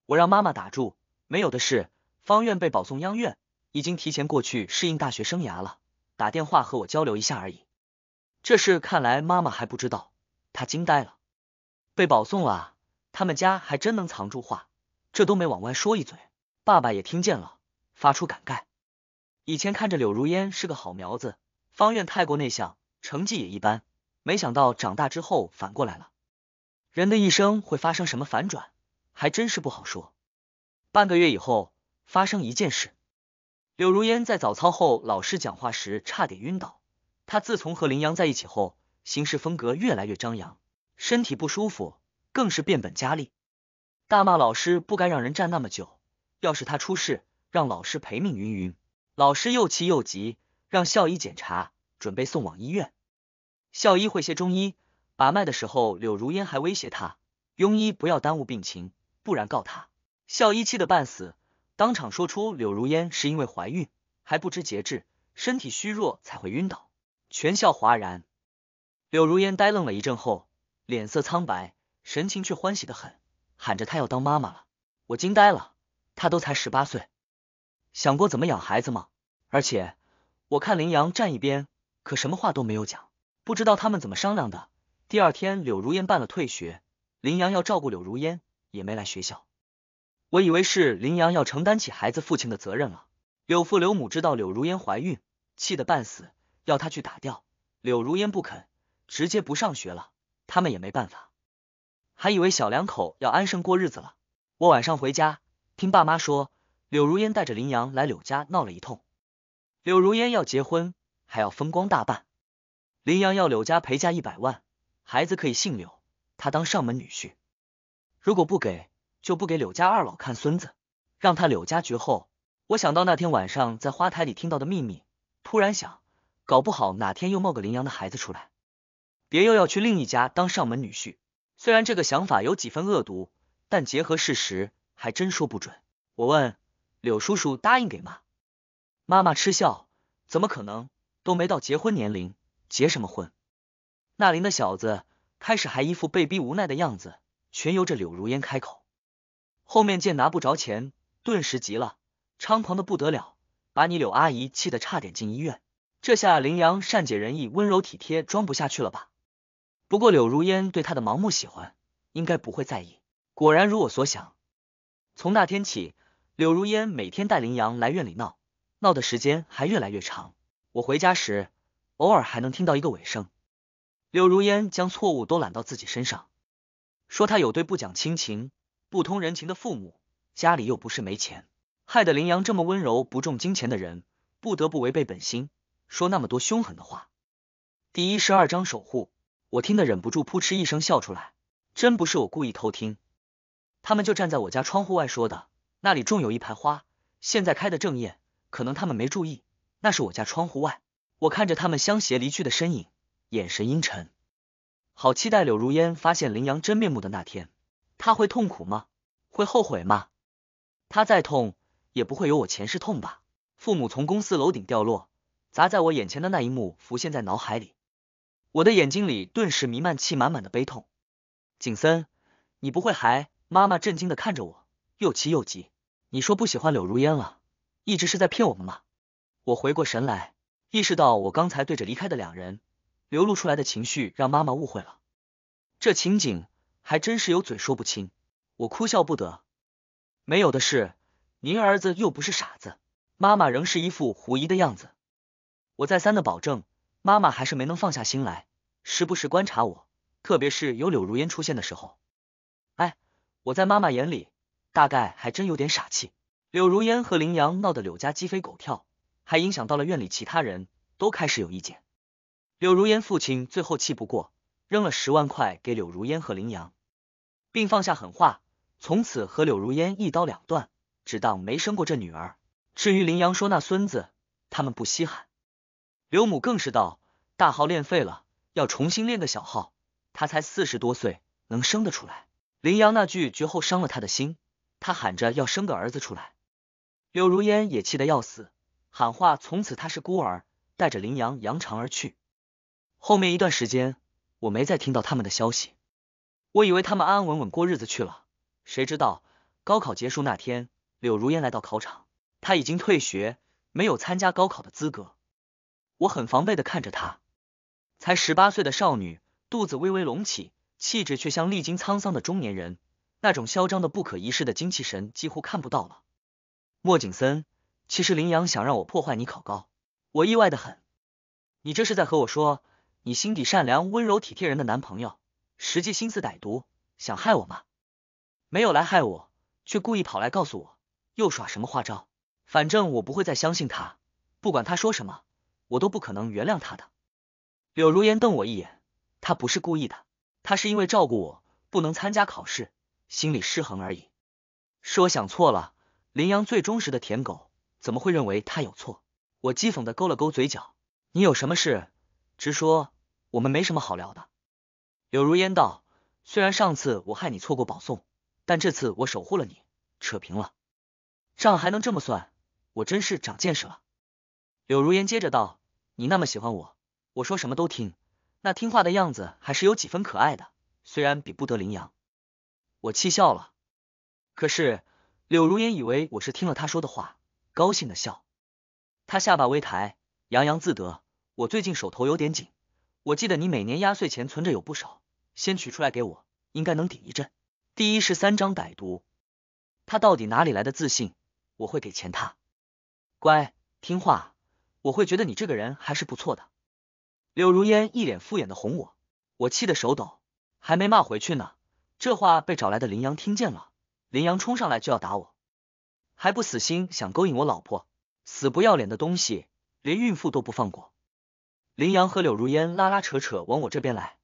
我让妈妈打住，没有的事。方院被保送央院，已经提前过去适应大学生涯了，打电话和我交流一下而已。这事看来妈妈还不知道，她惊呆了。被保送了，他们家还真能藏住话，这都没往外说一嘴。爸爸也听见了，发出感慨。以前看着柳如烟是个好苗子，方院太过内向。成绩也一般，没想到长大之后反过来了。人的一生会发生什么反转，还真是不好说。半个月以后发生一件事，柳如烟在早操后老师讲话时差点晕倒。她自从和林阳在一起后，行事风格越来越张扬，身体不舒服更是变本加厉，大骂老师不该让人站那么久。要是他出事，让老师赔命云云。老师又气又急，让校医检查，准备送往医院。校医会些中医，把脉的时候，柳如烟还威胁他，庸医不要耽误病情，不然告他。校医气得半死，当场说出柳如烟是因为怀孕还不知节制，身体虚弱才会晕倒。全校哗然，柳如烟呆愣了一阵后，脸色苍白，神情却欢喜的很，喊着她要当妈妈了。我惊呆了，她都才十八岁，想过怎么养孩子吗？而且我看林阳站一边，可什么话都没有讲。不知道他们怎么商量的。第二天，柳如烟办了退学，林阳要照顾柳如烟，也没来学校。我以为是林阳要承担起孩子父亲的责任了。柳父柳母知道柳如烟怀孕，气得半死，要他去打掉。柳如烟不肯，直接不上学了。他们也没办法，还以为小两口要安生过日子了。我晚上回家，听爸妈说，柳如烟带着林阳来柳家闹了一通。柳如烟要结婚，还要风光大办。林阳要柳家陪嫁一百万，孩子可以姓柳，他当上门女婿。如果不给，就不给柳家二老看孙子，让他柳家绝后。我想到那天晚上在花台里听到的秘密，突然想，搞不好哪天又冒个林阳的孩子出来，别又要去另一家当上门女婿。虽然这个想法有几分恶毒，但结合事实，还真说不准。我问柳叔叔答应给吗？妈妈嗤笑，怎么可能？都没到结婚年龄。结什么婚？那林的小子开始还一副被逼无奈的样子，全由着柳如烟开口。后面见拿不着钱，顿时急了，猖狂的不得了，把你柳阿姨气得差点进医院。这下林阳善解人意、温柔体贴，装不下去了吧？不过柳如烟对他的盲目喜欢，应该不会在意。果然如我所想，从那天起，柳如烟每天带林阳来院里闹，闹的时间还越来越长。我回家时。偶尔还能听到一个尾声，柳如烟将错误都揽到自己身上，说她有对不讲亲情、不通人情的父母，家里又不是没钱，害得林阳这么温柔、不重金钱的人不得不违背本心，说那么多凶狠的话。第一十二章守护，我听得忍不住扑哧一声笑出来，真不是我故意偷听，他们就站在我家窗户外说的，那里种有一排花，现在开的正艳，可能他们没注意，那是我家窗户外。我看着他们相携离去的身影，眼神阴沉。好期待柳如烟发现林阳真面目的那天，他会痛苦吗？会后悔吗？他再痛也不会有我前世痛吧？父母从公司楼顶掉落，砸在我眼前的那一幕浮现在脑海里，我的眼睛里顿时弥漫起满满的悲痛。景森，你不会还……妈妈震惊的看着我，又气又急。你说不喜欢柳如烟了，一直是在骗我们吗？我回过神来。意识到我刚才对着离开的两人流露出来的情绪让妈妈误会了，这情景还真是有嘴说不清，我哭笑不得。没有的是，您儿子又不是傻子，妈妈仍是一副狐疑的样子。我再三的保证，妈妈还是没能放下心来，时不时观察我，特别是有柳如烟出现的时候。哎，我在妈妈眼里大概还真有点傻气。柳如烟和林阳闹得柳家鸡飞狗跳。还影响到了院里，其他人都开始有意见。柳如烟父亲最后气不过，扔了十万块给柳如烟和林阳，并放下狠话，从此和柳如烟一刀两断，只当没生过这女儿。至于林阳说那孙子，他们不稀罕。刘母更是道：“大号练废了，要重新练个小号。他才四十多岁，能生得出来？”林阳那句绝后伤了他的心，他喊着要生个儿子出来。柳如烟也气得要死。喊话，从此他是孤儿，带着羚羊扬长而去。后面一段时间，我没再听到他们的消息，我以为他们安安稳稳过日子去了。谁知道高考结束那天，柳如烟来到考场，她已经退学，没有参加高考的资格。我很防备的看着她，才十八岁的少女，肚子微微隆起，气质却像历经沧桑的中年人，那种嚣张的不可一世的精气神几乎看不到了。莫景森。其实林阳想让我破坏你考高，我意外的很。你这是在和我说，你心底善良、温柔体贴人的男朋友，实际心思歹毒，想害我吗？没有来害我，却故意跑来告诉我，又耍什么花招？反正我不会再相信他，不管他说什么，我都不可能原谅他的。柳如烟瞪我一眼，他不是故意的，他是因为照顾我不能参加考试，心理失衡而已。是我想错了，林阳最忠实的舔狗。怎么会认为他有错？我讥讽的勾了勾嘴角。你有什么事，直说，我们没什么好聊的。柳如烟道：“虽然上次我害你错过保送，但这次我守护了你，扯平了，账还能这么算？我真是长见识了。”柳如烟接着道：“你那么喜欢我，我说什么都听，那听话的样子还是有几分可爱的，虽然比不得羚羊。”我气笑了。可是柳如烟以为我是听了他说的话。高兴的笑，他下巴微抬，洋洋自得。我最近手头有点紧，我记得你每年压岁钱存着有不少，先取出来给我，应该能顶一阵。第一十三章歹毒，他到底哪里来的自信？我会给钱他？乖，听话，我会觉得你这个人还是不错的。柳如烟一脸敷衍的哄我，我气得手抖，还没骂回去呢，这话被找来的林阳听见了，林阳冲上来就要打我。还不死心，想勾引我老婆，死不要脸的东西，连孕妇都不放过。林阳和柳如烟拉拉扯扯往我这边来，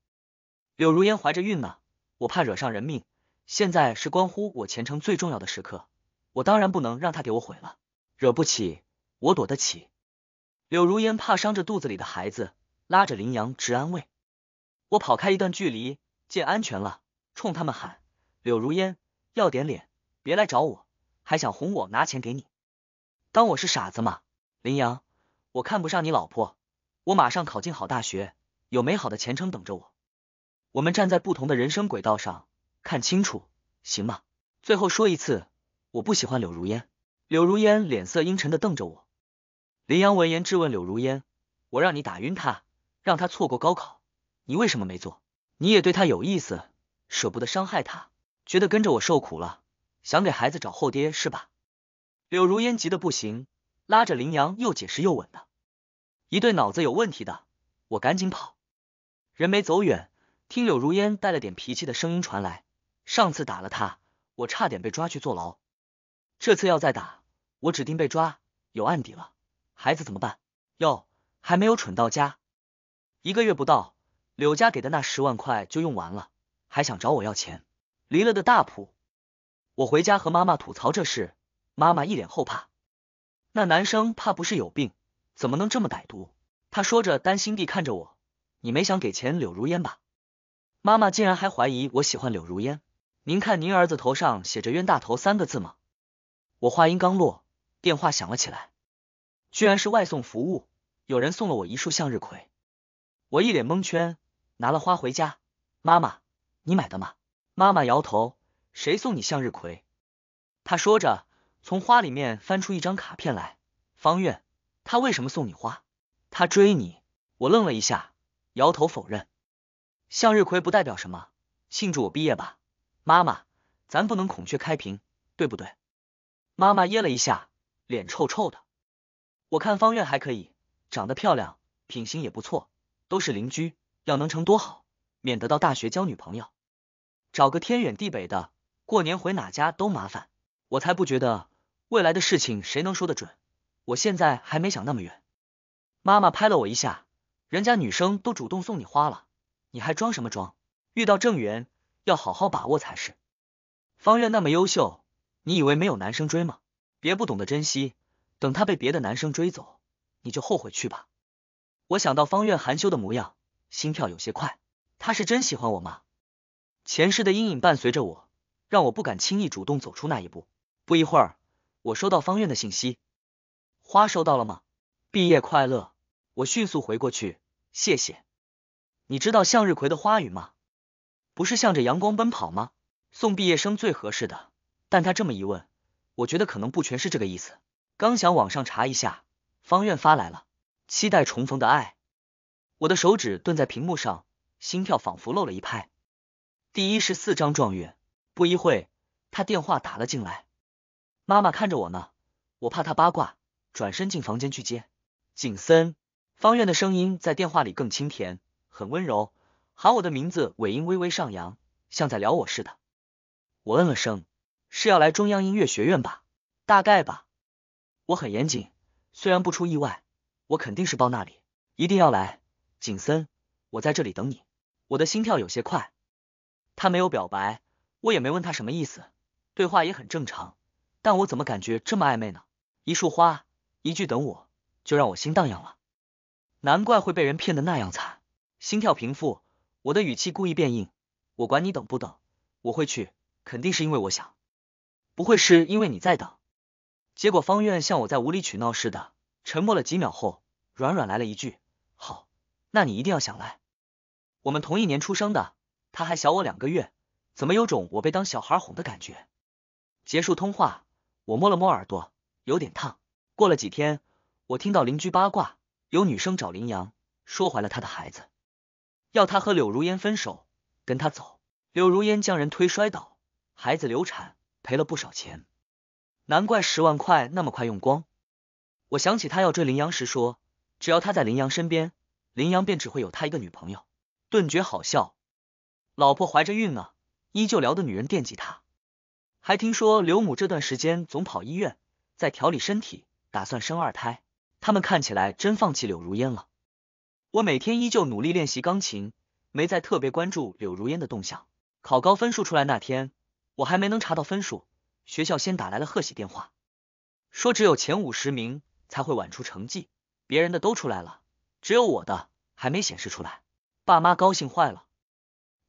柳如烟怀着孕呢，我怕惹上人命。现在是关乎我前程最重要的时刻，我当然不能让她给我毁了。惹不起，我躲得起。柳如烟怕伤着肚子里的孩子，拉着林阳直安慰。我跑开一段距离，见安全了，冲他们喊：“柳如烟，要点脸，别来找我。”还想哄我拿钱给你？当我是傻子吗？林阳，我看不上你老婆，我马上考进好大学，有美好的前程等着我。我们站在不同的人生轨道上，看清楚，行吗？最后说一次，我不喜欢柳如烟。柳如烟脸色阴沉的瞪着我。林阳闻言质问柳如烟：“我让你打晕他，让他错过高考，你为什么没做？你也对他有意思，舍不得伤害他，觉得跟着我受苦了？”想给孩子找后爹是吧？柳如烟急得不行，拉着林阳又解释又吻的，一对脑子有问题的。我赶紧跑，人没走远，听柳如烟带了点脾气的声音传来：“上次打了他，我差点被抓去坐牢。这次要再打，我指定被抓，有案底了。孩子怎么办？哟，还没有蠢到家。一个月不到，柳家给的那十万块就用完了，还想找我要钱？离了的大谱我回家和妈妈吐槽这事，妈妈一脸后怕。那男生怕不是有病，怎么能这么歹毒？他说着，担心地看着我。你没想给钱柳如烟吧？妈妈竟然还怀疑我喜欢柳如烟。您看您儿子头上写着“冤大头”三个字吗？我话音刚落，电话响了起来，居然是外送服务，有人送了我一束向日葵。我一脸蒙圈，拿了花回家。妈妈，你买的吗？妈妈摇头。谁送你向日葵？他说着，从花里面翻出一张卡片来。方愿，他为什么送你花？他追你？我愣了一下，摇头否认。向日葵不代表什么，庆祝我毕业吧。妈妈，咱不能孔雀开屏，对不对？妈妈噎了一下，脸臭臭的。我看方愿还可以，长得漂亮，品行也不错，都是邻居，要能成多好，免得到大学交女朋友，找个天远地北的。过年回哪家都麻烦，我才不觉得未来的事情谁能说得准。我现在还没想那么远。妈妈拍了我一下，人家女生都主动送你花了，你还装什么装？遇到郑源要好好把握才是。方院那么优秀，你以为没有男生追吗？别不懂得珍惜，等他被别的男生追走，你就后悔去吧。我想到方院含羞的模样，心跳有些快。他是真喜欢我吗？前世的阴影伴随着我。让我不敢轻易主动走出那一步。不一会儿，我收到方院的信息，花收到了吗？毕业快乐！我迅速回过去，谢谢。你知道向日葵的花语吗？不是向着阳光奔跑吗？送毕业生最合适的。但他这么一问，我觉得可能不全是这个意思。刚想网上查一下，方院发来了，期待重逢的爱。我的手指顿在屏幕上，心跳仿佛漏了一拍。第一十四章，状元。不一会他电话打了进来。妈妈看着我呢，我怕他八卦，转身进房间去接。景森，方苑的声音在电话里更清甜，很温柔，喊我的名字，尾音微微上扬，像在聊我似的。我嗯了声，是要来中央音乐学院吧？大概吧。我很严谨，虽然不出意外，我肯定是报那里，一定要来。景森，我在这里等你。我的心跳有些快。他没有表白。我也没问他什么意思，对话也很正常，但我怎么感觉这么暧昧呢？一束花，一句等我，就让我心荡漾了。难怪会被人骗的那样惨。心跳平复，我的语气故意变硬，我管你等不等，我会去，肯定是因为我想，不会是因为你在等。结果方院像我在无理取闹似的，沉默了几秒后，软软来了一句：“好，那你一定要想来。我们同一年出生的，他还小我两个月。”怎么有种我被当小孩哄的感觉？结束通话，我摸了摸耳朵，有点烫。过了几天，我听到邻居八卦，有女生找林阳说怀了他的孩子，要他和柳如烟分手，跟他走。柳如烟将人推摔倒，孩子流产，赔了不少钱。难怪十万块那么快用光。我想起他要追林阳时说，只要他在林阳身边，林阳便只会有他一个女朋友，顿觉好笑。老婆怀着孕呢。依旧聊的女人惦记他，还听说刘母这段时间总跑医院，在调理身体，打算生二胎。他们看起来真放弃柳如烟了。我每天依旧努力练习钢琴，没再特别关注柳如烟的动向。考高分数出来那天，我还没能查到分数，学校先打来了贺喜电话，说只有前五十名才会晚出成绩，别人的都出来了，只有我的还没显示出来。爸妈高兴坏了，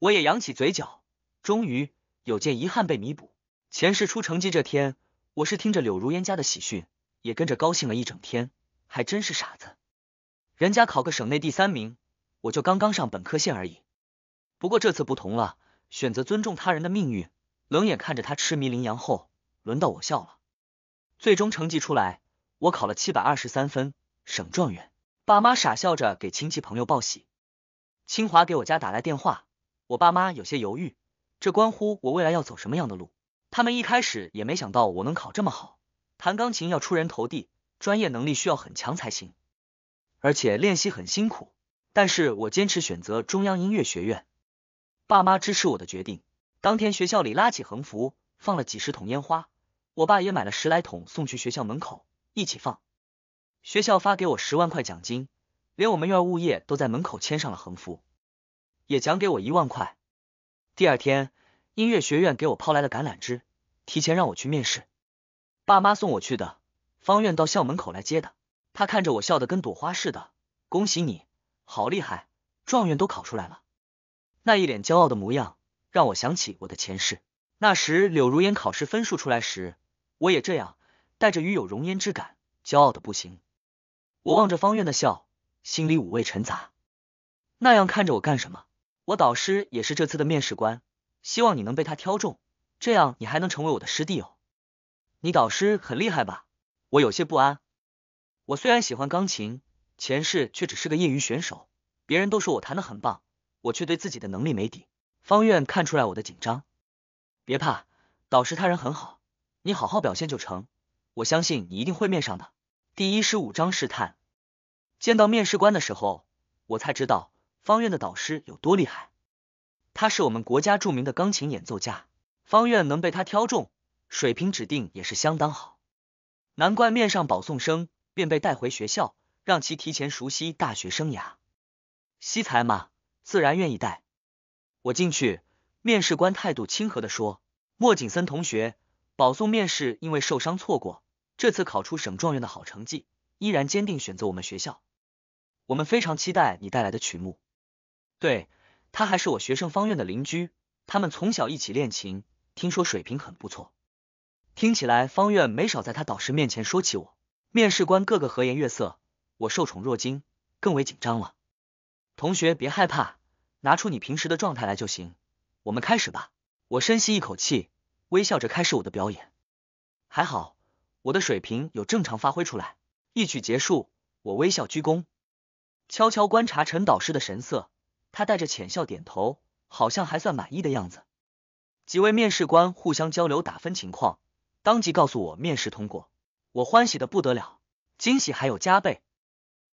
我也扬起嘴角。终于有件遗憾被弥补。前世出成绩这天，我是听着柳如烟家的喜讯，也跟着高兴了一整天，还真是傻子。人家考个省内第三名，我就刚刚上本科线而已。不过这次不同了，选择尊重他人的命运，冷眼看着他痴迷羚羊后，轮到我笑了。最终成绩出来，我考了七百二十三分，省状元。爸妈傻笑着给亲戚朋友报喜。清华给我家打来电话，我爸妈有些犹豫。这关乎我未来要走什么样的路。他们一开始也没想到我能考这么好。弹钢琴要出人头地，专业能力需要很强才行，而且练习很辛苦。但是我坚持选择中央音乐学院，爸妈支持我的决定。当天学校里拉起横幅，放了几十桶烟花，我爸也买了十来桶送去学校门口一起放。学校发给我十万块奖金，连我们院物业都在门口签上了横幅，也奖给我一万块。第二天，音乐学院给我抛来了橄榄枝，提前让我去面试。爸妈送我去的，方院到校门口来接的。他看着我笑得跟朵花似的，恭喜你，好厉害，状元都考出来了。那一脸骄傲的模样，让我想起我的前世。那时柳如烟考试分数出来时，我也这样，带着与有荣焉之感，骄傲的不行。我望着方院的笑，心里五味陈杂。那样看着我干什么？我导师也是这次的面试官，希望你能被他挑中，这样你还能成为我的师弟哦。你导师很厉害吧？我有些不安。我虽然喜欢钢琴，前世却只是个业余选手，别人都说我弹的很棒，我却对自己的能力没底。方院看出来我的紧张，别怕，导师他人很好，你好好表现就成，我相信你一定会面上的。第一十五章试探。见到面试官的时候，我才知道。方院的导师有多厉害？他是我们国家著名的钢琴演奏家，方院能被他挑中，水平指定也是相当好。难怪面上保送生便被带回学校，让其提前熟悉大学生涯。惜才嘛，自然愿意带我进去。面试官态度亲和的说：“莫景森同学，保送面试因为受伤错过，这次考出省状元的好成绩，依然坚定选择我们学校。我们非常期待你带来的曲目。”对他还是我学生方院的邻居，他们从小一起练琴，听说水平很不错。听起来方院没少在他导师面前说起我。面试官个个和颜悦色，我受宠若惊，更为紧张了。同学别害怕，拿出你平时的状态来就行。我们开始吧。我深吸一口气，微笑着开始我的表演。还好，我的水平有正常发挥出来。一曲结束，我微笑鞠躬，悄悄观察陈导师的神色。他带着浅笑点头，好像还算满意的样子。几位面试官互相交流打分情况，当即告诉我面试通过，我欢喜的不得了，惊喜还有加倍。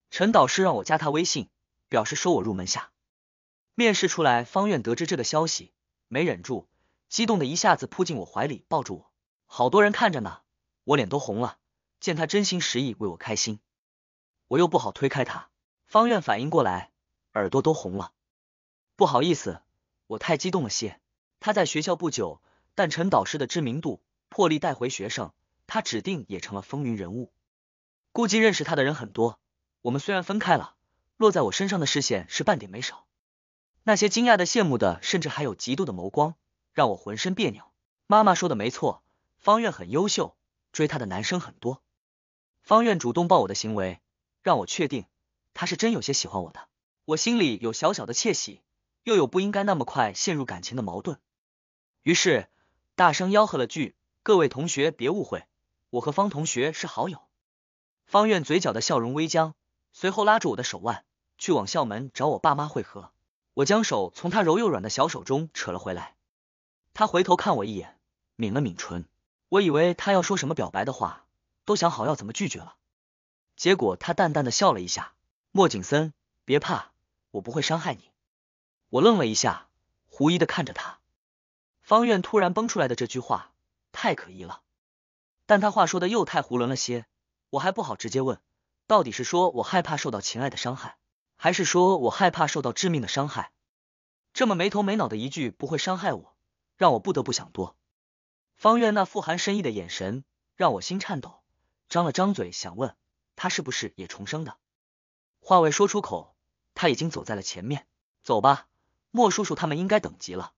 陈导师让我加他微信，表示收我入门下。面试出来，方院得知这个消息，没忍住，激动的一下子扑进我怀里，抱住我。好多人看着呢，我脸都红了。见他真心实意为我开心，我又不好推开他。方院反应过来，耳朵都红了。不好意思，我太激动了些。他在学校不久，但陈导师的知名度破例带回学生，他指定也成了风云人物。估计认识他的人很多。我们虽然分开了，落在我身上的视线是半点没少。那些惊讶的、羡慕的，甚至还有嫉妒的眸光，让我浑身别扭。妈妈说的没错，方愿很优秀，追她的男生很多。方愿主动抱我的行为，让我确定他是真有些喜欢我的。我心里有小小的窃喜。又有不应该那么快陷入感情的矛盾，于是大声吆喝了句：“各位同学别误会，我和方同学是好友。”方院嘴角的笑容微僵，随后拉住我的手腕，去往校门找我爸妈会合。我将手从他柔又软的小手中扯了回来，他回头看我一眼，抿了抿唇。我以为他要说什么表白的话，都想好要怎么拒绝了，结果他淡淡的笑了一下：“莫景森，别怕，我不会伤害你。”我愣了一下，狐疑的看着他。方院突然蹦出来的这句话太可疑了，但他话说的又太胡囵了些，我还不好直接问，到底是说我害怕受到情爱的伤害，还是说我害怕受到致命的伤害？这么没头没脑的一句不会伤害我，让我不得不想多。方院那富含深意的眼神让我心颤抖，张了张嘴想问他是不是也重生的，话未说出口，他已经走在了前面，走吧。莫叔叔他们应该等急了，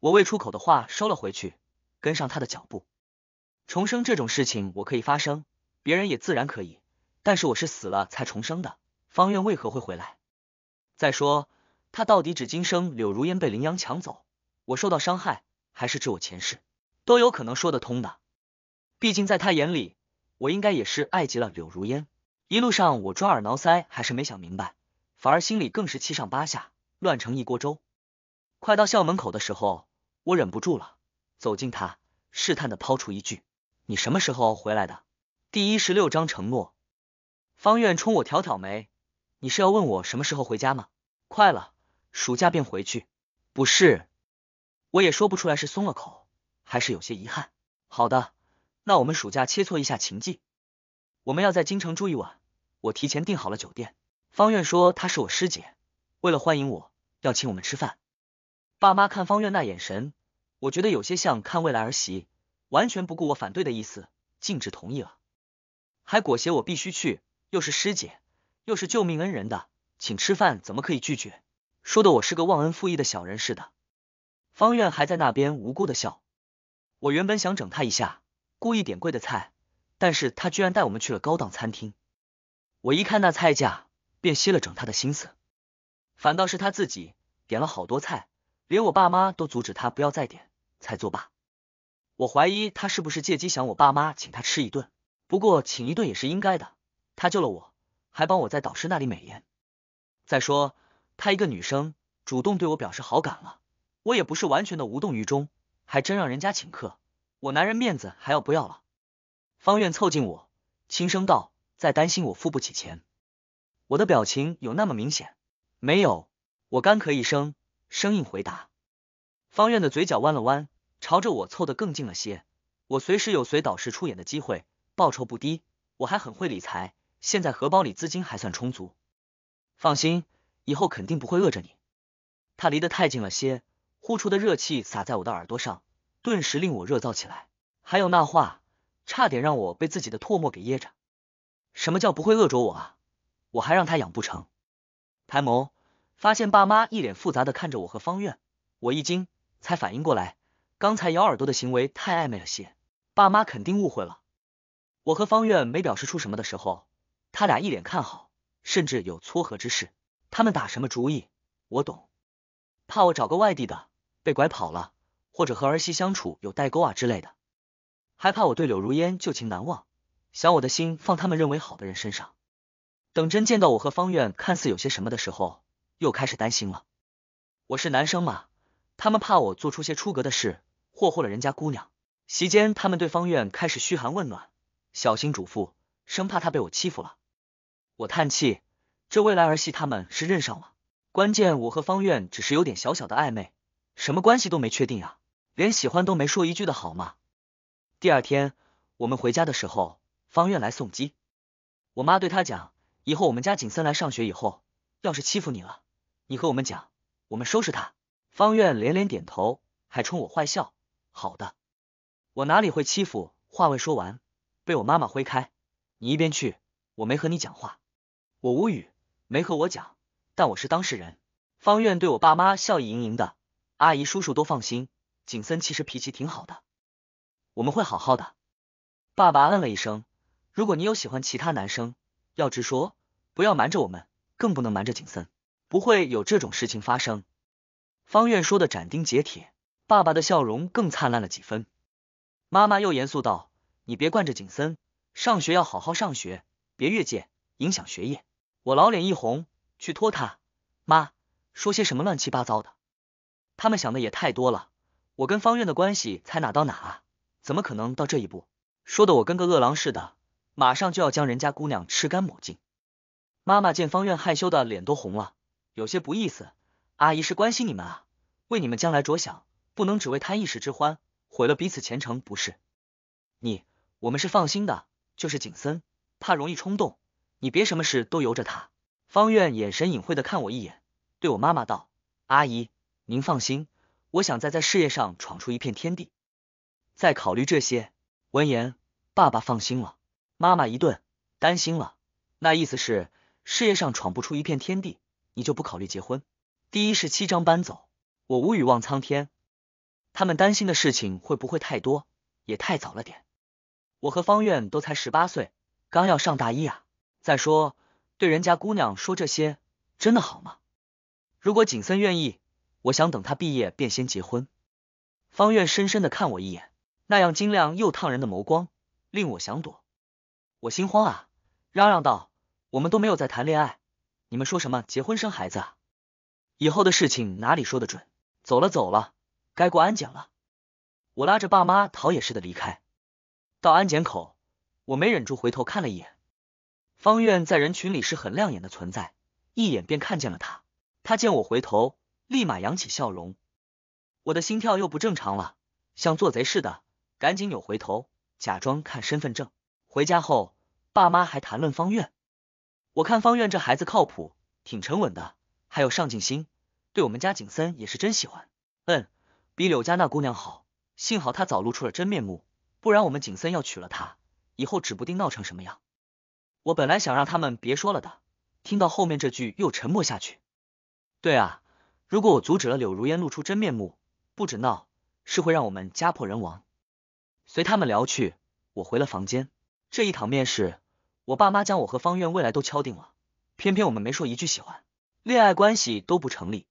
我未出口的话收了回去，跟上他的脚步。重生这种事情我可以发生，别人也自然可以，但是我是死了才重生的，方愿为何会回来？再说他到底指今生柳如烟被林阳抢走，我受到伤害，还是指我前世，都有可能说得通的。毕竟在他眼里，我应该也是爱极了柳如烟。一路上我抓耳挠腮，还是没想明白，反而心里更是七上八下。乱成一锅粥。快到校门口的时候，我忍不住了，走近他，试探的抛出一句：“你什么时候回来的？”第一十六章承诺。方院冲我挑挑眉：“你是要问我什么时候回家吗？”“快了，暑假便回去。”“不是。”我也说不出来是松了口，还是有些遗憾。“好的，那我们暑假切磋一下琴技。我们要在京城住一晚，我提前订好了酒店。”方院说：“她是我师姐。”为了欢迎我，要请我们吃饭。爸妈看方院那眼神，我觉得有些像看未来儿媳，完全不顾我反对的意思，径直同意了，还裹挟我必须去。又是师姐，又是救命恩人的，请吃饭怎么可以拒绝？说的我是个忘恩负义的小人似的。方院还在那边无辜的笑。我原本想整他一下，故意点贵的菜，但是他居然带我们去了高档餐厅。我一看那菜价，便熄了整他的心思。反倒是他自己点了好多菜，连我爸妈都阻止他不要再点，才作罢。我怀疑他是不是借机想我爸妈请他吃一顿？不过请一顿也是应该的，他救了我，还帮我在导师那里美颜。再说他一个女生主动对我表示好感了，我也不是完全的无动于衷，还真让人家请客，我男人面子还要不要了？方院凑近我，轻声道：“在担心我付不起钱？”我的表情有那么明显？没有，我干咳一声，生硬回答。方院的嘴角弯了弯，朝着我凑得更近了些。我随时有随导师出演的机会，报酬不低，我还很会理财，现在荷包里资金还算充足。放心，以后肯定不会饿着你。他离得太近了些，呼出的热气洒在我的耳朵上，顿时令我热燥起来。还有那话，差点让我被自己的唾沫给噎着。什么叫不会饿着我啊？我还让他养不成？抬眸，发现爸妈一脸复杂的看着我和方院，我一惊，才反应过来，刚才咬耳朵的行为太暧昧了些，爸妈肯定误会了。我和方院没表示出什么的时候，他俩一脸看好，甚至有撮合之势。他们打什么主意？我懂，怕我找个外地的被拐跑了，或者和儿媳相处有代沟啊之类的，还怕我对柳如烟旧情难忘，想我的心放他们认为好的人身上。等真见到我和方院看似有些什么的时候，又开始担心了。我是男生嘛，他们怕我做出些出格的事，祸祸了人家姑娘。席间，他们对方院开始嘘寒问暖，小心嘱咐，生怕他被我欺负了。我叹气，这未来儿媳他们是认上了，关键我和方院只是有点小小的暧昧，什么关系都没确定啊，连喜欢都没说一句的好吗？第二天我们回家的时候，方院来送机，我妈对他讲。以后我们家景森来上学以后，要是欺负你了，你和我们讲，我们收拾他。方院连连点头，还冲我坏笑。好的，我哪里会欺负？话未说完，被我妈妈挥开。你一边去，我没和你讲话。我无语，没和我讲，但我是当事人。方院对我爸妈笑意盈盈的，阿姨叔叔都放心。景森其实脾气挺好的，我们会好好的。爸爸嗯了一声。如果你有喜欢其他男生。要直说，不要瞒着我们，更不能瞒着景森。不会有这种事情发生。方院说的斩钉截铁，爸爸的笑容更灿烂了几分。妈妈又严肃道：“你别惯着景森，上学要好好上学，别越界影响学业。”我老脸一红，去拖他。妈说些什么乱七八糟的？他们想的也太多了。我跟方院的关系才哪到哪，啊？怎么可能到这一步？说的我跟个饿狼似的。马上就要将人家姑娘吃干抹净。妈妈见方愿害羞的脸都红了，有些不意思。阿姨是关心你们啊，为你们将来着想，不能只为贪一时之欢，毁了彼此前程，不是？你，我们是放心的，就是景森怕容易冲动，你别什么事都由着他。方愿眼神隐晦的看我一眼，对我妈妈道：“阿姨，您放心，我想再在事业上闯出一片天地，再考虑这些。”闻言，爸爸放心了。妈妈一顿担心了，那意思是事业上闯不出一片天地，你就不考虑结婚？第一十七章搬走，我无语望苍天。他们担心的事情会不会太多？也太早了点。我和方院都才十八岁，刚要上大一啊。再说，对人家姑娘说这些，真的好吗？如果景森愿意，我想等他毕业便先结婚。方院深深的看我一眼，那样晶亮又烫人的眸光，令我想躲。我心慌啊，嚷嚷道：“我们都没有在谈恋爱，你们说什么结婚生孩子啊？以后的事情哪里说得准？”走了走了，该过安检了。我拉着爸妈逃也似的离开。到安检口，我没忍住回头看了一眼，方院在人群里是很亮眼的存在，一眼便看见了他。他见我回头，立马扬起笑容。我的心跳又不正常了，像做贼似的，赶紧扭回头，假装看身份证。回家后，爸妈还谈论方院。我看方院这孩子靠谱，挺沉稳的，还有上进心。对我们家景森也是真喜欢。嗯，比柳家那姑娘好。幸好她早露出了真面目，不然我们景森要娶了她，以后指不定闹成什么样。我本来想让他们别说了的，听到后面这句又沉默下去。对啊，如果我阻止了柳如烟露出真面目，不止闹，是会让我们家破人亡。随他们聊去，我回了房间。这一场面试，我爸妈将我和方院未来都敲定了，偏偏我们没说一句喜欢，恋爱关系都不成立。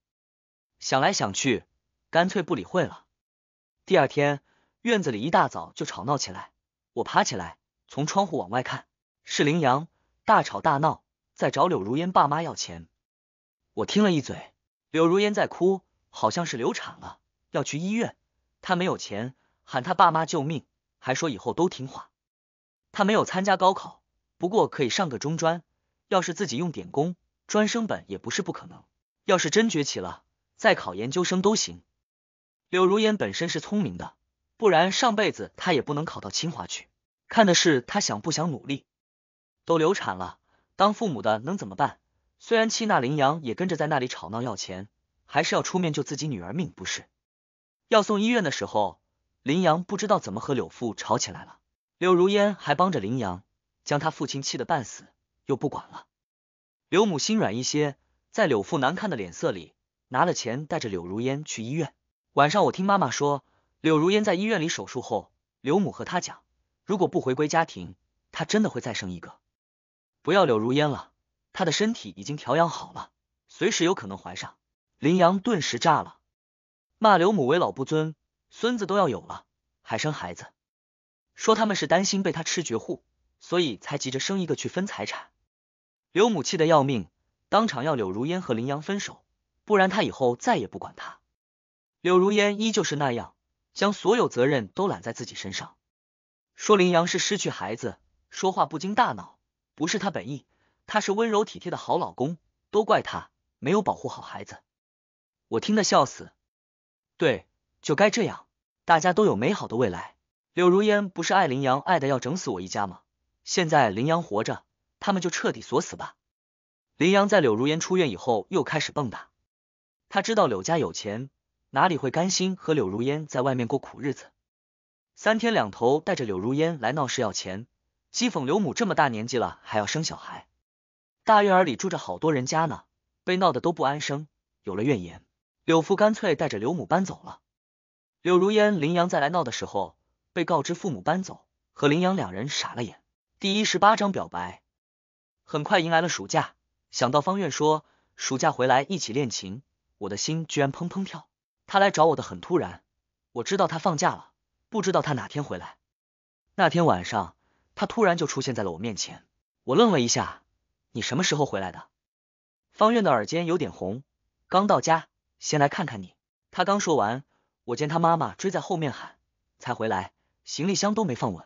想来想去，干脆不理会了。第二天院子里一大早就吵闹起来，我爬起来从窗户往外看，是林阳大吵大闹，在找柳如烟爸妈要钱。我听了一嘴，柳如烟在哭，好像是流产了，要去医院，她没有钱，喊她爸妈救命，还说以后都听话。他没有参加高考，不过可以上个中专，要是自己用点功，专升本也不是不可能。要是真崛起了，再考研究生都行。柳如烟本身是聪明的，不然上辈子她也不能考到清华去。看的是她想不想努力。都流产了，当父母的能怎么办？虽然七那林阳也跟着在那里吵闹要钱，还是要出面救自己女儿命不是？要送医院的时候，林阳不知道怎么和柳父吵起来了。柳如烟还帮着林阳，将他父亲气得半死，又不管了。柳母心软一些，在柳父难看的脸色里拿了钱，带着柳如烟去医院。晚上我听妈妈说，柳如烟在医院里手术后，柳母和她讲，如果不回归家庭，她真的会再生一个。不要柳如烟了，她的身体已经调养好了，随时有可能怀上。林阳顿时炸了，骂柳母为老不尊，孙子都要有了，还生孩子。说他们是担心被他吃绝户，所以才急着生一个去分财产。刘母气得要命，当场要柳如烟和林阳分手，不然他以后再也不管他。柳如烟依旧是那样，将所有责任都揽在自己身上，说林阳是失去孩子，说话不经大脑，不是他本意，他是温柔体贴的好老公，都怪他没有保护好孩子。我听得笑死，对，就该这样，大家都有美好的未来。柳如烟不是爱林阳爱的要整死我一家吗？现在林阳活着，他们就彻底锁死吧。林阳在柳如烟出院以后又开始蹦跶，他知道柳家有钱，哪里会甘心和柳如烟在外面过苦日子？三天两头带着柳如烟来闹事要钱，讥讽柳母这么大年纪了还要生小孩。大院儿里住着好多人家呢，被闹得都不安生，有了怨言，柳父干脆带着柳母搬走了。柳如烟、林阳再来闹的时候。被告知父母搬走，和林阳两人傻了眼。第一十八章表白，很快迎来了暑假。想到方院说暑假回来一起练琴，我的心居然砰砰跳。他来找我的很突然，我知道他放假了，不知道他哪天回来。那天晚上，他突然就出现在了我面前，我愣了一下：“你什么时候回来的？”方院的耳尖有点红，刚到家，先来看看你。他刚说完，我见他妈妈追在后面喊：“才回来。”行李箱都没放稳，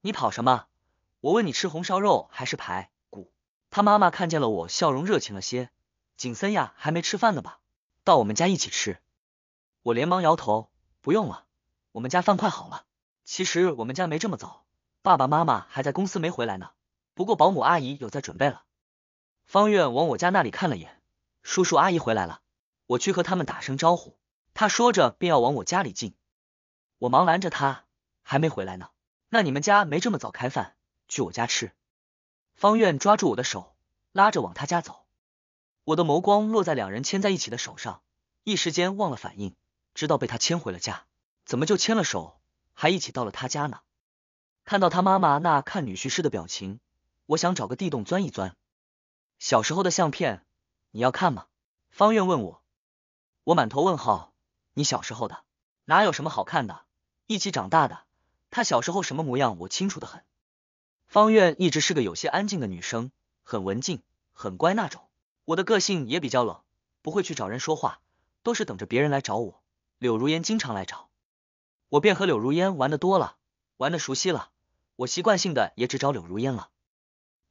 你跑什么？我问你吃红烧肉还是排骨？他妈妈看见了我，笑容热情了些。景森呀，还没吃饭呢吧？到我们家一起吃。我连忙摇头，不用了，我们家饭快好了。其实我们家没这么早，爸爸妈妈还在公司没回来呢。不过保姆阿姨有在准备了。方月往我家那里看了眼，叔叔阿姨回来了，我去和他们打声招呼。他说着便要往我家里进，我忙拦着他。还没回来呢，那你们家没这么早开饭？去我家吃。方院抓住我的手，拉着往他家走。我的眸光落在两人牵在一起的手上，一时间忘了反应，直到被他牵回了家。怎么就牵了手，还一起到了他家呢？看到他妈妈那看女婿似的表情，我想找个地洞钻一钻。小时候的相片，你要看吗？方院问我。我满头问号。你小时候的哪有什么好看的？一起长大的。她小时候什么模样，我清楚的很。方苑一直是个有些安静的女生，很文静，很乖那种。我的个性也比较冷，不会去找人说话，都是等着别人来找我。柳如烟经常来找，我便和柳如烟玩的多了，玩的熟悉了，我习惯性的也只找柳如烟了。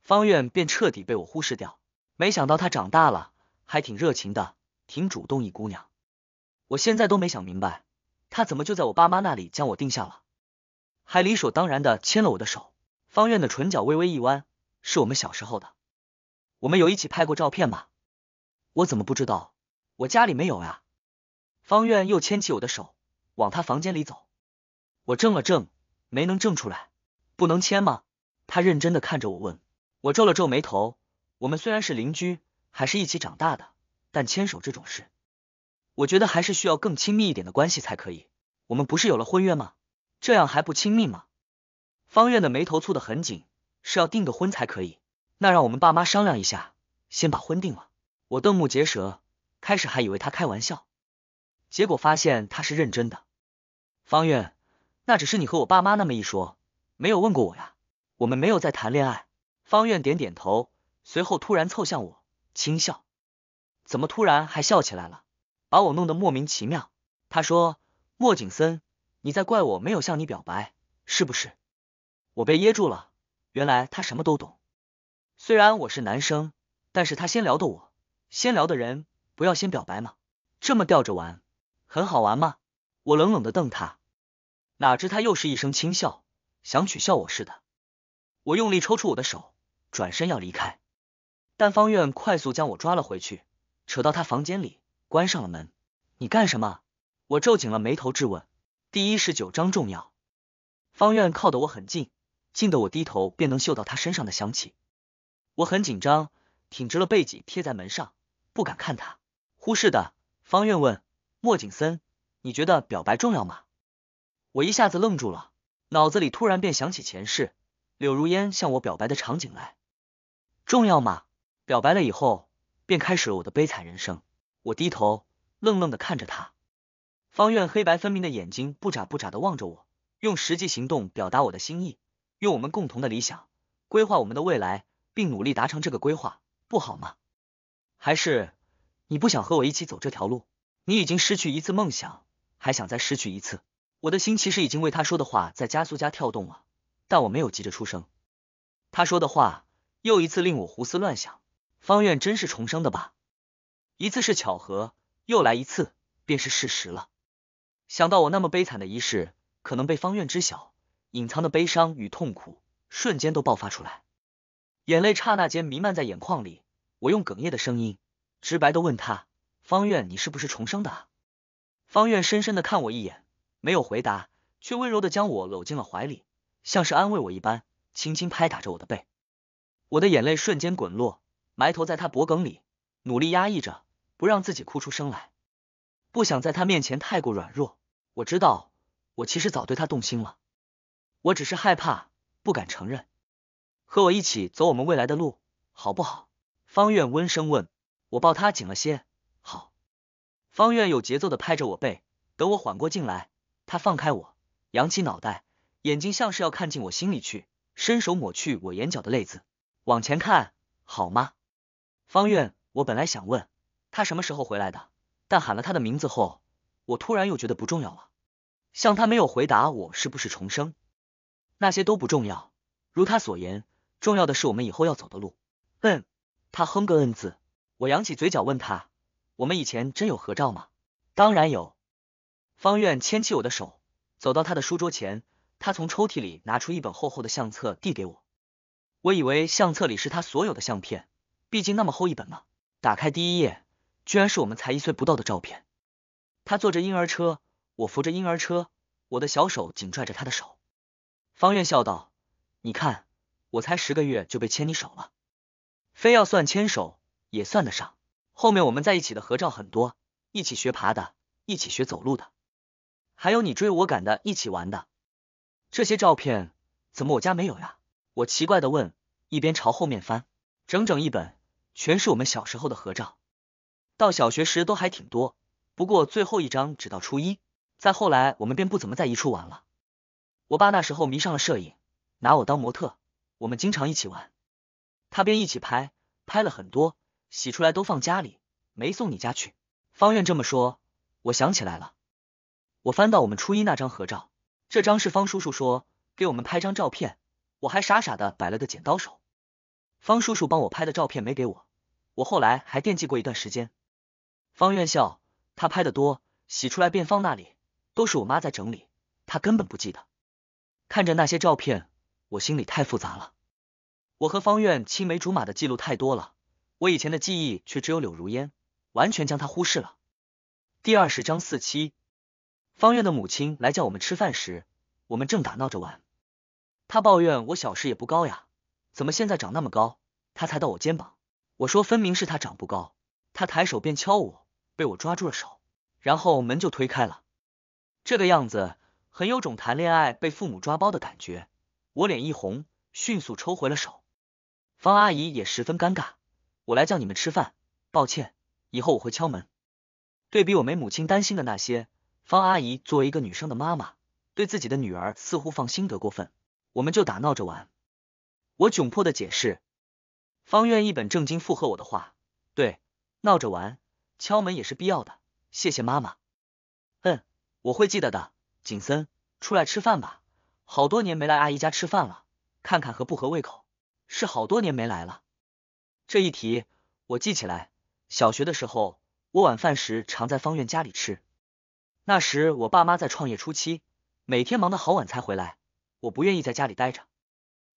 方苑便彻底被我忽视掉。没想到她长大了，还挺热情的，挺主动一姑娘。我现在都没想明白，她怎么就在我爸妈那里将我定下了。还理所当然的牵了我的手，方院的唇角微微一弯。是我们小时候的，我们有一起拍过照片吗？我怎么不知道？我家里没有呀。方院又牵起我的手，往他房间里走。我怔了怔，没能怔出来。不能牵吗？他认真的看着我问。我皱了皱眉头。我们虽然是邻居，还是一起长大的，但牵手这种事，我觉得还是需要更亲密一点的关系才可以。我们不是有了婚约吗？这样还不亲密吗？方院的眉头蹙得很紧，是要订个婚才可以。那让我们爸妈商量一下，先把婚定了。我瞪目结舌，开始还以为他开玩笑，结果发现他是认真的。方院，那只是你和我爸妈那么一说，没有问过我呀。我们没有在谈恋爱。方院点点头，随后突然凑向我，轻笑。怎么突然还笑起来了，把我弄得莫名其妙。他说：“莫景森。”你在怪我没有向你表白，是不是？我被噎住了。原来他什么都懂。虽然我是男生，但是他先聊的我，先聊的人不要先表白吗？这么吊着玩，很好玩吗？我冷冷的瞪他。哪知他又是一声轻笑，想取笑我似的。我用力抽出我的手，转身要离开，但方院快速将我抓了回去，扯到他房间里，关上了门。你干什么？我皱紧了眉头质问。第一十九章重要。方院靠得我很近，近得我低头便能嗅到他身上的香气。我很紧张，挺直了背脊贴在门上，不敢看他。忽视的方院问莫景森：“你觉得表白重要吗？”我一下子愣住了，脑子里突然便想起前世柳如烟向我表白的场景来。重要吗？表白了以后，便开始了我的悲惨人生。我低头，愣愣的看着他。方愿黑白分明的眼睛不眨不眨的望着我，用实际行动表达我的心意，用我们共同的理想规划我们的未来，并努力达成这个规划，不好吗？还是你不想和我一起走这条路？你已经失去一次梦想，还想再失去一次？我的心其实已经为他说的话在加速加跳动了，但我没有急着出声。他说的话又一次令我胡思乱想。方愿真是重生的吧？一次是巧合，又来一次便是事实了。想到我那么悲惨的一世，可能被方院知晓，隐藏的悲伤与痛苦瞬间都爆发出来，眼泪刹那间弥漫在眼眶里。我用哽咽的声音，直白的问他：“方院，你是不是重生的？”方院深深的看我一眼，没有回答，却温柔的将我搂进了怀里，像是安慰我一般，轻轻拍打着我的背。我的眼泪瞬间滚落，埋头在他脖颈里，努力压抑着不让自己哭出声来，不想在他面前太过软弱。我知道，我其实早对他动心了，我只是害怕，不敢承认。和我一起走我们未来的路，好不好？方愿温声问我，抱他紧了些。好。方愿有节奏的拍着我背，等我缓过劲来，他放开我，扬起脑袋，眼睛像是要看进我心里去，伸手抹去我眼角的泪渍，往前看，好吗？方愿，我本来想问他什么时候回来的，但喊了他的名字后。我突然又觉得不重要了，像他没有回答我是不是重生，那些都不重要。如他所言，重要的是我们以后要走的路。嗯，他哼个嗯字，我扬起嘴角问他，我们以前真有合照吗？当然有。方院牵起我的手，走到他的书桌前，他从抽屉里拿出一本厚厚的相册递给我。我以为相册里是他所有的相片，毕竟那么厚一本嘛。打开第一页，居然是我们才一岁不到的照片。他坐着婴儿车，我扶着婴儿车，我的小手紧拽着他的手。方院笑道：“你看，我才十个月就被牵你手了，非要算牵手也算得上。后面我们在一起的合照很多，一起学爬的，一起学走路的，还有你追我赶的，一起玩的。这些照片怎么我家没有呀？”我奇怪的问，一边朝后面翻，整整一本，全是我们小时候的合照，到小学时都还挺多。不过最后一张只到初一，再后来我们便不怎么在一处玩了。我爸那时候迷上了摄影，拿我当模特，我们经常一起玩，他便一起拍，拍了很多，洗出来都放家里，没送你家去。方院这么说，我想起来了，我翻到我们初一那张合照，这张是方叔叔说给我们拍张照片，我还傻傻的摆了个剪刀手。方叔叔帮我拍的照片没给我，我后来还惦记过一段时间。方院笑。他拍的多，洗出来便放那里，都是我妈在整理。他根本不记得。看着那些照片，我心里太复杂了。我和方院青梅竹马的记录太多了，我以前的记忆却只有柳如烟，完全将她忽视了。第二十章四七。方院的母亲来叫我们吃饭时，我们正打闹着玩。她抱怨我小时也不高呀，怎么现在长那么高，她才到我肩膀。我说分明是她长不高。她抬手便敲我。被我抓住了手，然后门就推开了。这个样子很有种谈恋爱被父母抓包的感觉，我脸一红，迅速抽回了手。方阿姨也十分尴尬，我来叫你们吃饭，抱歉，以后我会敲门。对比我没母亲担心的那些，方阿姨作为一个女生的妈妈，对自己的女儿似乎放心得过分。我们就打闹着玩，我窘迫的解释，方愿一本正经附和我的话，对，闹着玩。敲门也是必要的，谢谢妈妈。嗯，我会记得的。景森，出来吃饭吧，好多年没来阿姨家吃饭了，看看合不合胃口。是好多年没来了，这一提我记起来，小学的时候我晚饭时常在方院家里吃。那时我爸妈在创业初期，每天忙得好晚才回来，我不愿意在家里待着，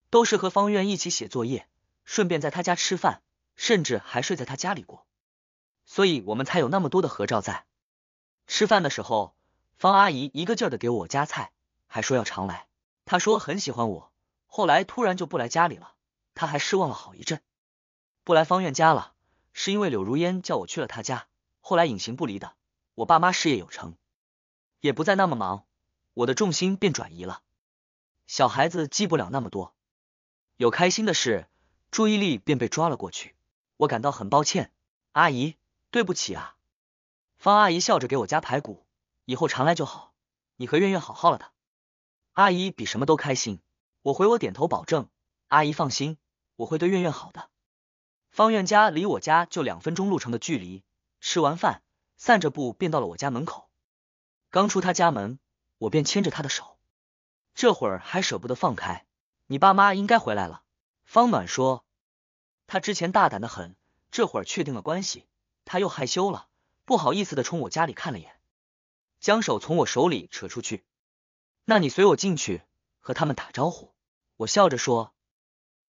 都是和方院一起写作业，顺便在他家吃饭，甚至还睡在他家里过。所以我们才有那么多的合照在。吃饭的时候，方阿姨一个劲儿的给我夹菜，还说要常来。她说很喜欢我。后来突然就不来家里了，她还失望了好一阵。不来方院家了，是因为柳如烟叫我去了她家。后来隐形不离的，我爸妈事业有成，也不再那么忙，我的重心便转移了。小孩子记不了那么多，有开心的事，注意力便被抓了过去。我感到很抱歉，阿姨。对不起啊，方阿姨笑着给我夹排骨，以后常来就好。你和苑苑好好了的，阿姨比什么都开心。我回我点头保证，阿姨放心，我会对苑苑好的。方苑家离我家就两分钟路程的距离，吃完饭散着步便到了我家门口。刚出他家门，我便牵着他的手，这会儿还舍不得放开。你爸妈应该回来了，方暖说。他之前大胆的很，这会儿确定了关系。他又害羞了，不好意思的冲我家里看了眼，将手从我手里扯出去。那你随我进去和他们打招呼。我笑着说：“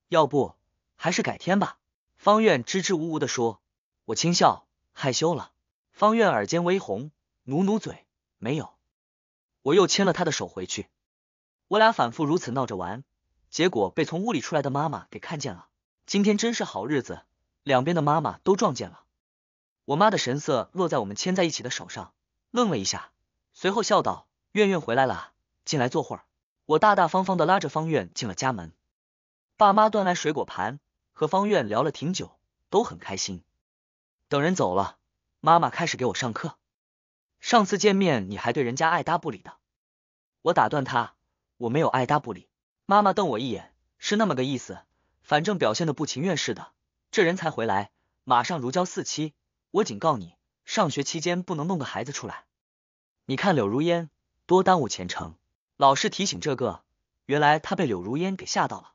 要不还是改天吧。”方院支支吾吾的说。我轻笑，害羞了。方院耳尖微红，努努嘴，没有。我又牵了他的手回去。我俩反复如此闹着玩，结果被从屋里出来的妈妈给看见了。今天真是好日子，两边的妈妈都撞见了。我妈的神色落在我们牵在一起的手上，愣了一下，随后笑道：“苑苑回来了，进来坐会儿。”我大大方方的拉着方苑进了家门。爸妈端来水果盘，和方苑聊了挺久，都很开心。等人走了，妈妈开始给我上课。上次见面你还对人家爱搭不理的，我打断他：“我没有爱搭不理。”妈妈瞪我一眼，是那么个意思，反正表现的不情愿似的。这人才回来，马上如胶似漆。我警告你，上学期间不能弄个孩子出来。你看柳如烟，多耽误前程。老师提醒这个，原来他被柳如烟给吓到了。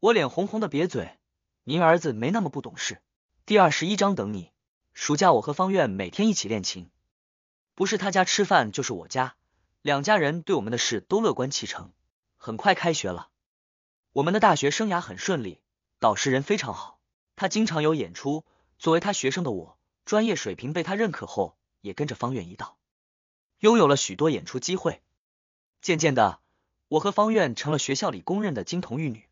我脸红红的，瘪嘴。您儿子没那么不懂事。第二十一章等你。暑假我和方院每天一起练琴，不是他家吃饭就是我家，两家人对我们的事都乐观其成。很快开学了，我们的大学生涯很顺利，导师人非常好，他经常有演出，作为他学生的我。专业水平被他认可后，也跟着方院一道，拥有了许多演出机会。渐渐的，我和方院成了学校里公认的金童玉女。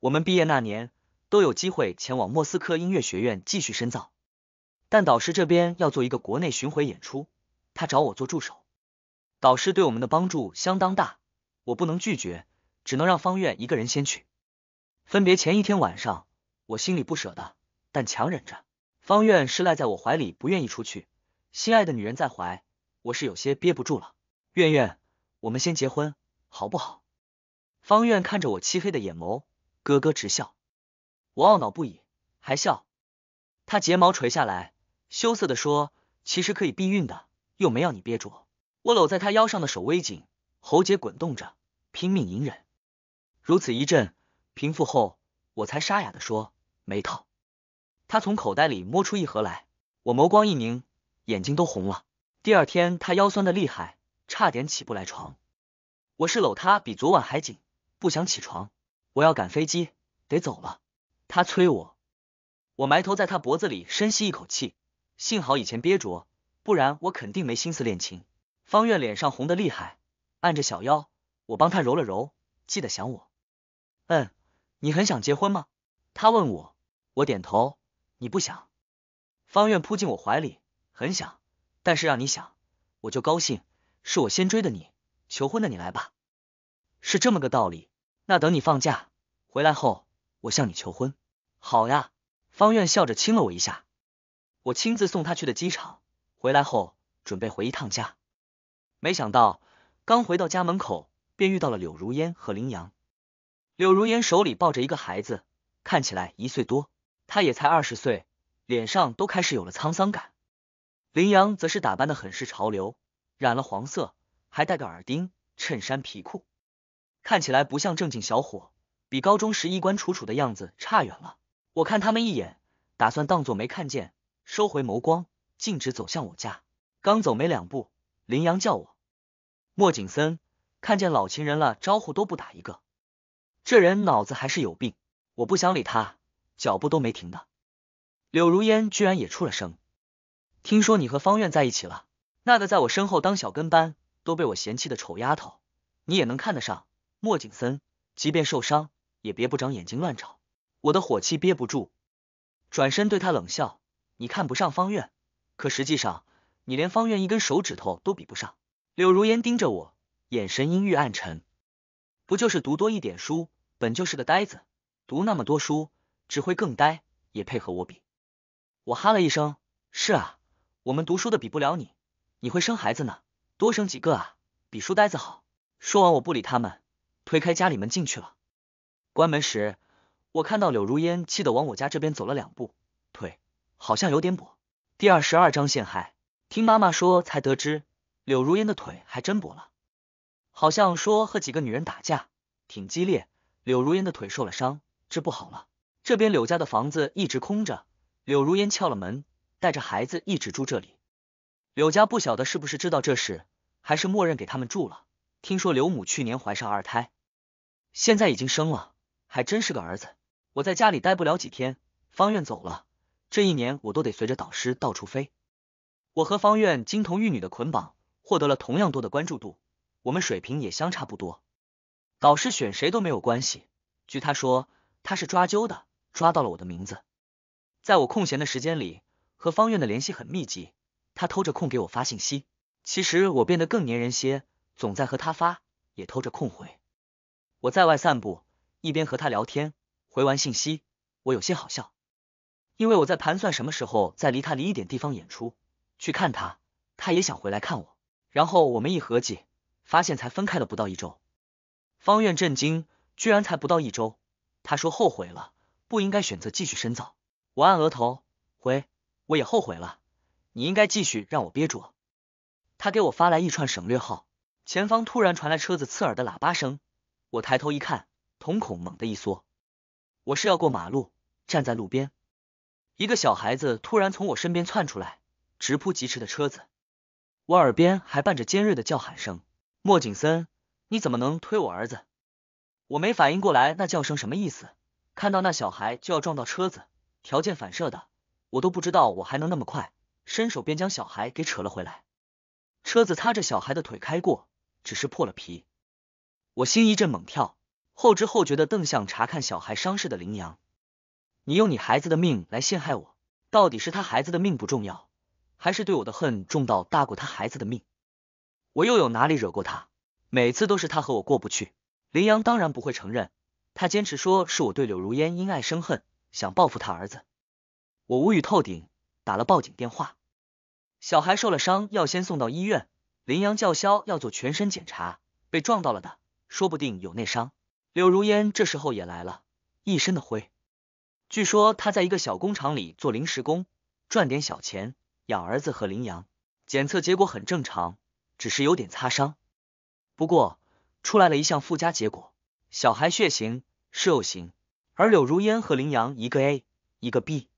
我们毕业那年，都有机会前往莫斯科音乐学院继续深造。但导师这边要做一个国内巡回演出，他找我做助手。导师对我们的帮助相当大，我不能拒绝，只能让方院一个人先去。分别前一天晚上，我心里不舍得，但强忍着。方愿是赖在我怀里不愿意出去，心爱的女人在怀，我是有些憋不住了。愿愿，我们先结婚好不好？方愿看着我漆黑的眼眸，咯咯直笑。我懊恼不已，还笑。她睫毛垂下来，羞涩的说：“其实可以避孕的，又没要你憋住。”我搂在她腰上的手微紧，喉结滚动着，拼命隐忍。如此一阵平复后，我才沙哑的说：“没套。”他从口袋里摸出一盒来，我眸光一凝，眼睛都红了。第二天他腰酸的厉害，差点起不来床。我是搂他比昨晚还紧，不想起床，我要赶飞机，得走了。他催我，我埋头在他脖子里深吸一口气，幸好以前憋着，不然我肯定没心思练琴。方月脸上红的厉害，按着小腰，我帮他揉了揉。记得想我，嗯，你很想结婚吗？他问我，我点头。你不想？方愿扑进我怀里，很想，但是让你想，我就高兴。是我先追的你，求婚的你来吧，是这么个道理。那等你放假回来后，我向你求婚。好呀，方愿笑着亲了我一下。我亲自送他去的机场，回来后准备回一趟家，没想到刚回到家门口，便遇到了柳如烟和林阳。柳如烟手里抱着一个孩子，看起来一岁多。他也才二十岁，脸上都开始有了沧桑感。林阳则是打扮的很是潮流，染了黄色，还戴个耳钉，衬衫皮裤，看起来不像正经小伙，比高中时衣冠楚楚的样子差远了。我看他们一眼，打算当作没看见，收回眸光，径直走向我家。刚走没两步，林阳叫我。莫景森看见老情人了，招呼都不打一个，这人脑子还是有病。我不想理他。脚步都没停的，柳如烟居然也出了声。听说你和方苑在一起了，那个在我身后当小跟班都被我嫌弃的丑丫头，你也能看得上？莫景森，即便受伤也别不长眼睛乱找。”我的火气憋不住，转身对他冷笑。你看不上方苑，可实际上你连方院一根手指头都比不上。柳如烟盯着我，眼神阴郁暗沉。不就是读多一点书？本就是个呆子，读那么多书。只会更呆，也配合我比。我哈了一声，是啊，我们读书的比不了你，你会生孩子呢，多生几个啊，比书呆子好。说完，我不理他们，推开家里门进去了。关门时，我看到柳如烟气得往我家这边走了两步，腿好像有点跛。第二十二章陷害，听妈妈说才得知柳如烟的腿还真跛了，好像说和几个女人打架挺激烈，柳如烟的腿受了伤，治不好了。这边柳家的房子一直空着，柳如烟撬了门，带着孩子一直住这里。柳家不晓得是不是知道这事，还是默认给他们住了。听说柳母去年怀上二胎，现在已经生了，还真是个儿子。我在家里待不了几天，方院走了，这一年我都得随着导师到处飞。我和方院金童玉女的捆绑，获得了同样多的关注度。我们水平也相差不多，导师选谁都没有关系。据他说，他是抓阄的。抓到了我的名字，在我空闲的时间里和方院的联系很密集，他偷着空给我发信息。其实我变得更粘人些，总在和他发，也偷着空回。我在外散步，一边和他聊天，回完信息，我有些好笑，因为我在盘算什么时候在离他离一点地方演出去看他，他也想回来看我。然后我们一合计，发现才分开了不到一周。方院震惊，居然才不到一周，他说后悔了。不应该选择继续深造。我按额头，回，我也后悔了。你应该继续让我憋住。他给我发来一串省略号。前方突然传来车子刺耳的喇叭声，我抬头一看，瞳孔猛地一缩。我是要过马路，站在路边，一个小孩子突然从我身边窜出来，直扑疾驰的车子。我耳边还伴着尖锐的叫喊声：“莫景森，你怎么能推我儿子？”我没反应过来，那叫声什么意思？看到那小孩就要撞到车子，条件反射的我都不知道我还能那么快，伸手便将小孩给扯了回来。车子擦着小孩的腿开过，只是破了皮。我心一阵猛跳，后知后觉的瞪向查看小孩伤势的羚羊：“你用你孩子的命来陷害我，到底是他孩子的命不重要，还是对我的恨重到大过他孩子的命？我又有哪里惹过他？每次都是他和我过不去。”羚羊当然不会承认。他坚持说是我对柳如烟因爱生恨，想报复他儿子。我无语透顶，打了报警电话。小孩受了伤，要先送到医院。林阳叫嚣要做全身检查，被撞到了的，说不定有内伤。柳如烟这时候也来了，一身的灰。据说他在一个小工厂里做临时工，赚点小钱养儿子和林阳。检测结果很正常，只是有点擦伤。不过出来了一项附加结果。小孩血型是 O 型，而柳如烟和林阳一个 A 一个 B，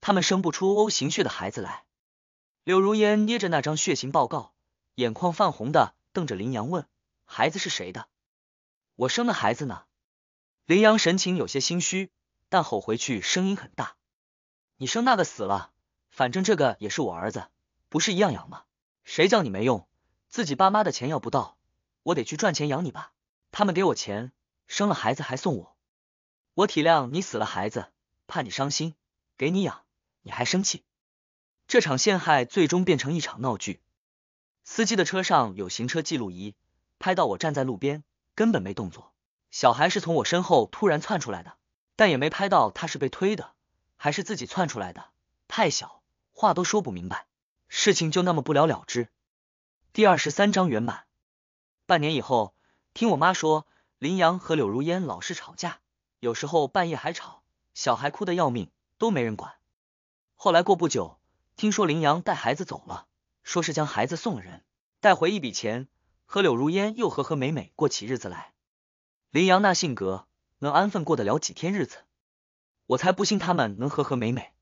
他们生不出 O 型血的孩子来。柳如烟捏着那张血型报告，眼眶泛红的瞪着林阳问：“孩子是谁的？我生的孩子呢？”林阳神情有些心虚，但吼回去声音很大：“你生那个死了，反正这个也是我儿子，不是一样养吗？谁叫你没用，自己爸妈的钱要不到，我得去赚钱养你吧。他们给我钱。”生了孩子还送我，我体谅你死了孩子，怕你伤心，给你养，你还生气。这场陷害最终变成一场闹剧。司机的车上有行车记录仪，拍到我站在路边，根本没动作。小孩是从我身后突然窜出来的，但也没拍到他是被推的，还是自己窜出来的，太小，话都说不明白。事情就那么不了了之。第二十三章圆满。半年以后，听我妈说。林阳和柳如烟老是吵架，有时候半夜还吵，小孩哭得要命，都没人管。后来过不久，听说林阳带孩子走了，说是将孩子送了人，带回一笔钱，和柳如烟又和和美美过起日子来。林阳那性格，能安分过得了几天日子？我才不信他们能和和美美。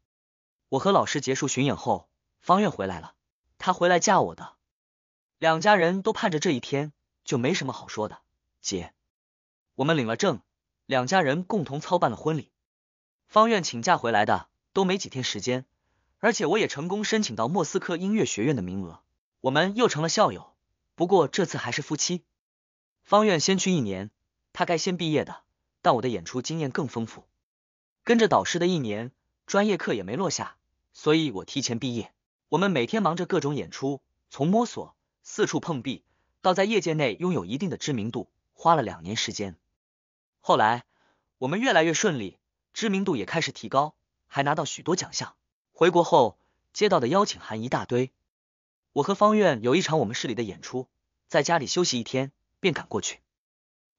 我和老师结束巡演后，方月回来了，她回来嫁我的，两家人都盼着这一天，就没什么好说的，姐。我们领了证，两家人共同操办了婚礼。方院请假回来的都没几天时间，而且我也成功申请到莫斯科音乐学院的名额，我们又成了校友。不过这次还是夫妻。方院先去一年，他该先毕业的，但我的演出经验更丰富，跟着导师的一年，专业课也没落下，所以我提前毕业。我们每天忙着各种演出，从摸索、四处碰壁，到在业界内拥有一定的知名度，花了两年时间。后来我们越来越顺利，知名度也开始提高，还拿到许多奖项。回国后接到的邀请函一大堆，我和方院有一场我们市里的演出，在家里休息一天便赶过去。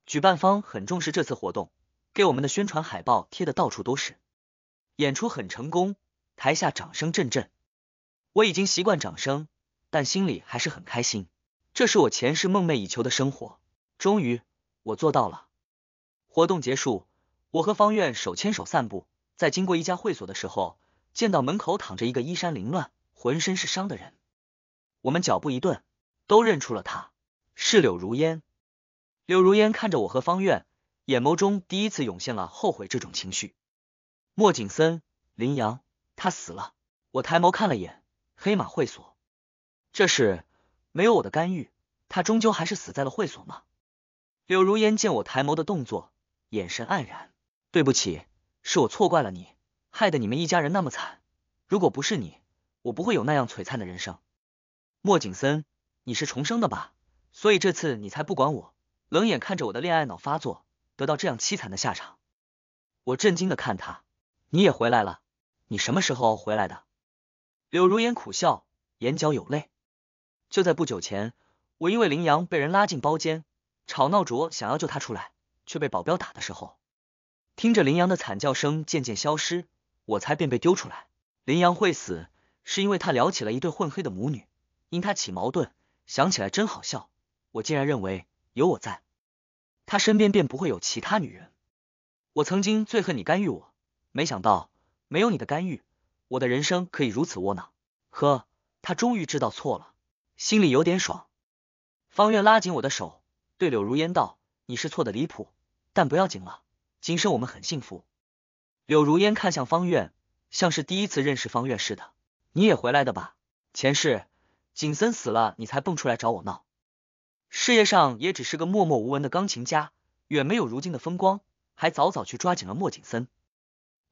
举办方很重视这次活动，给我们的宣传海报贴的到处都是。演出很成功，台下掌声阵阵。我已经习惯掌声，但心里还是很开心。这是我前世梦寐以求的生活，终于我做到了。活动结束，我和方院手牵手散步，在经过一家会所的时候，见到门口躺着一个衣衫凌乱、浑身是伤的人。我们脚步一顿，都认出了他，是柳如烟。柳如烟看着我和方院，眼眸中第一次涌现了后悔这种情绪。莫景森、林阳，他死了。我抬眸看了眼黑马会所，这是没有我的干预，他终究还是死在了会所吗？柳如烟见我抬眸的动作。眼神黯然，对不起，是我错怪了你，害得你们一家人那么惨。如果不是你，我不会有那样璀璨的人生。莫景森，你是重生的吧？所以这次你才不管我，冷眼看着我的恋爱脑发作，得到这样凄惨的下场。我震惊的看他，你也回来了？你什么时候回来的？柳如烟苦笑，眼角有泪。就在不久前，我因为林阳被人拉进包间，吵闹着想要救他出来。却被保镖打的时候，听着林阳的惨叫声渐渐消失，我猜便被丢出来。林阳会死，是因为他聊起了一对混黑的母女，因他起矛盾。想起来真好笑，我竟然认为有我在，他身边便不会有其他女人。我曾经最恨你干预我，没想到没有你的干预，我的人生可以如此窝囊。呵，他终于知道错了，心里有点爽。方月拉紧我的手，对柳如烟道：“你是错的离谱。”但不要紧了，今生我们很幸福。柳如烟看向方院，像是第一次认识方院似的。你也回来的吧？前世景森死了，你才蹦出来找我闹。事业上也只是个默默无闻的钢琴家，远没有如今的风光。还早早去抓紧了莫景森。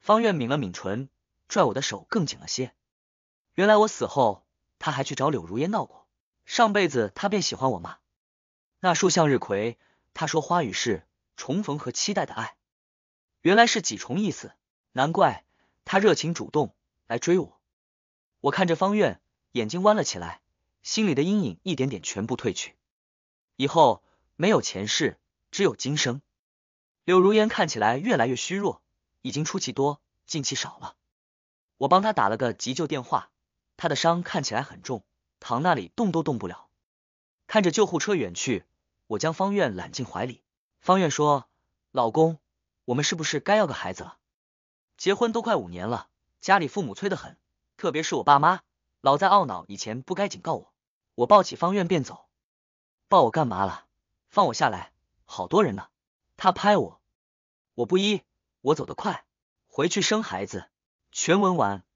方院抿了抿唇，拽我的手更紧了些。原来我死后，他还去找柳如烟闹过。上辈子他便喜欢我嘛？那束向日葵，他说花语是……重逢和期待的爱，原来是几重意思？难怪他热情主动来追我。我看着方院，眼睛弯了起来，心里的阴影一点点全部褪去。以后没有前世，只有今生。柳如烟看起来越来越虚弱，已经出气多，进气少了。我帮他打了个急救电话，他的伤看起来很重，躺那里动都动不了。看着救护车远去，我将方院揽进怀里。方院说：“老公，我们是不是该要个孩子了？结婚都快五年了，家里父母催得很，特别是我爸妈，老在懊恼以前不该警告我。”我抱起方院便走，抱我干嘛了？放我下来，好多人呢。他拍我，我不依，我走得快，回去生孩子。全文完。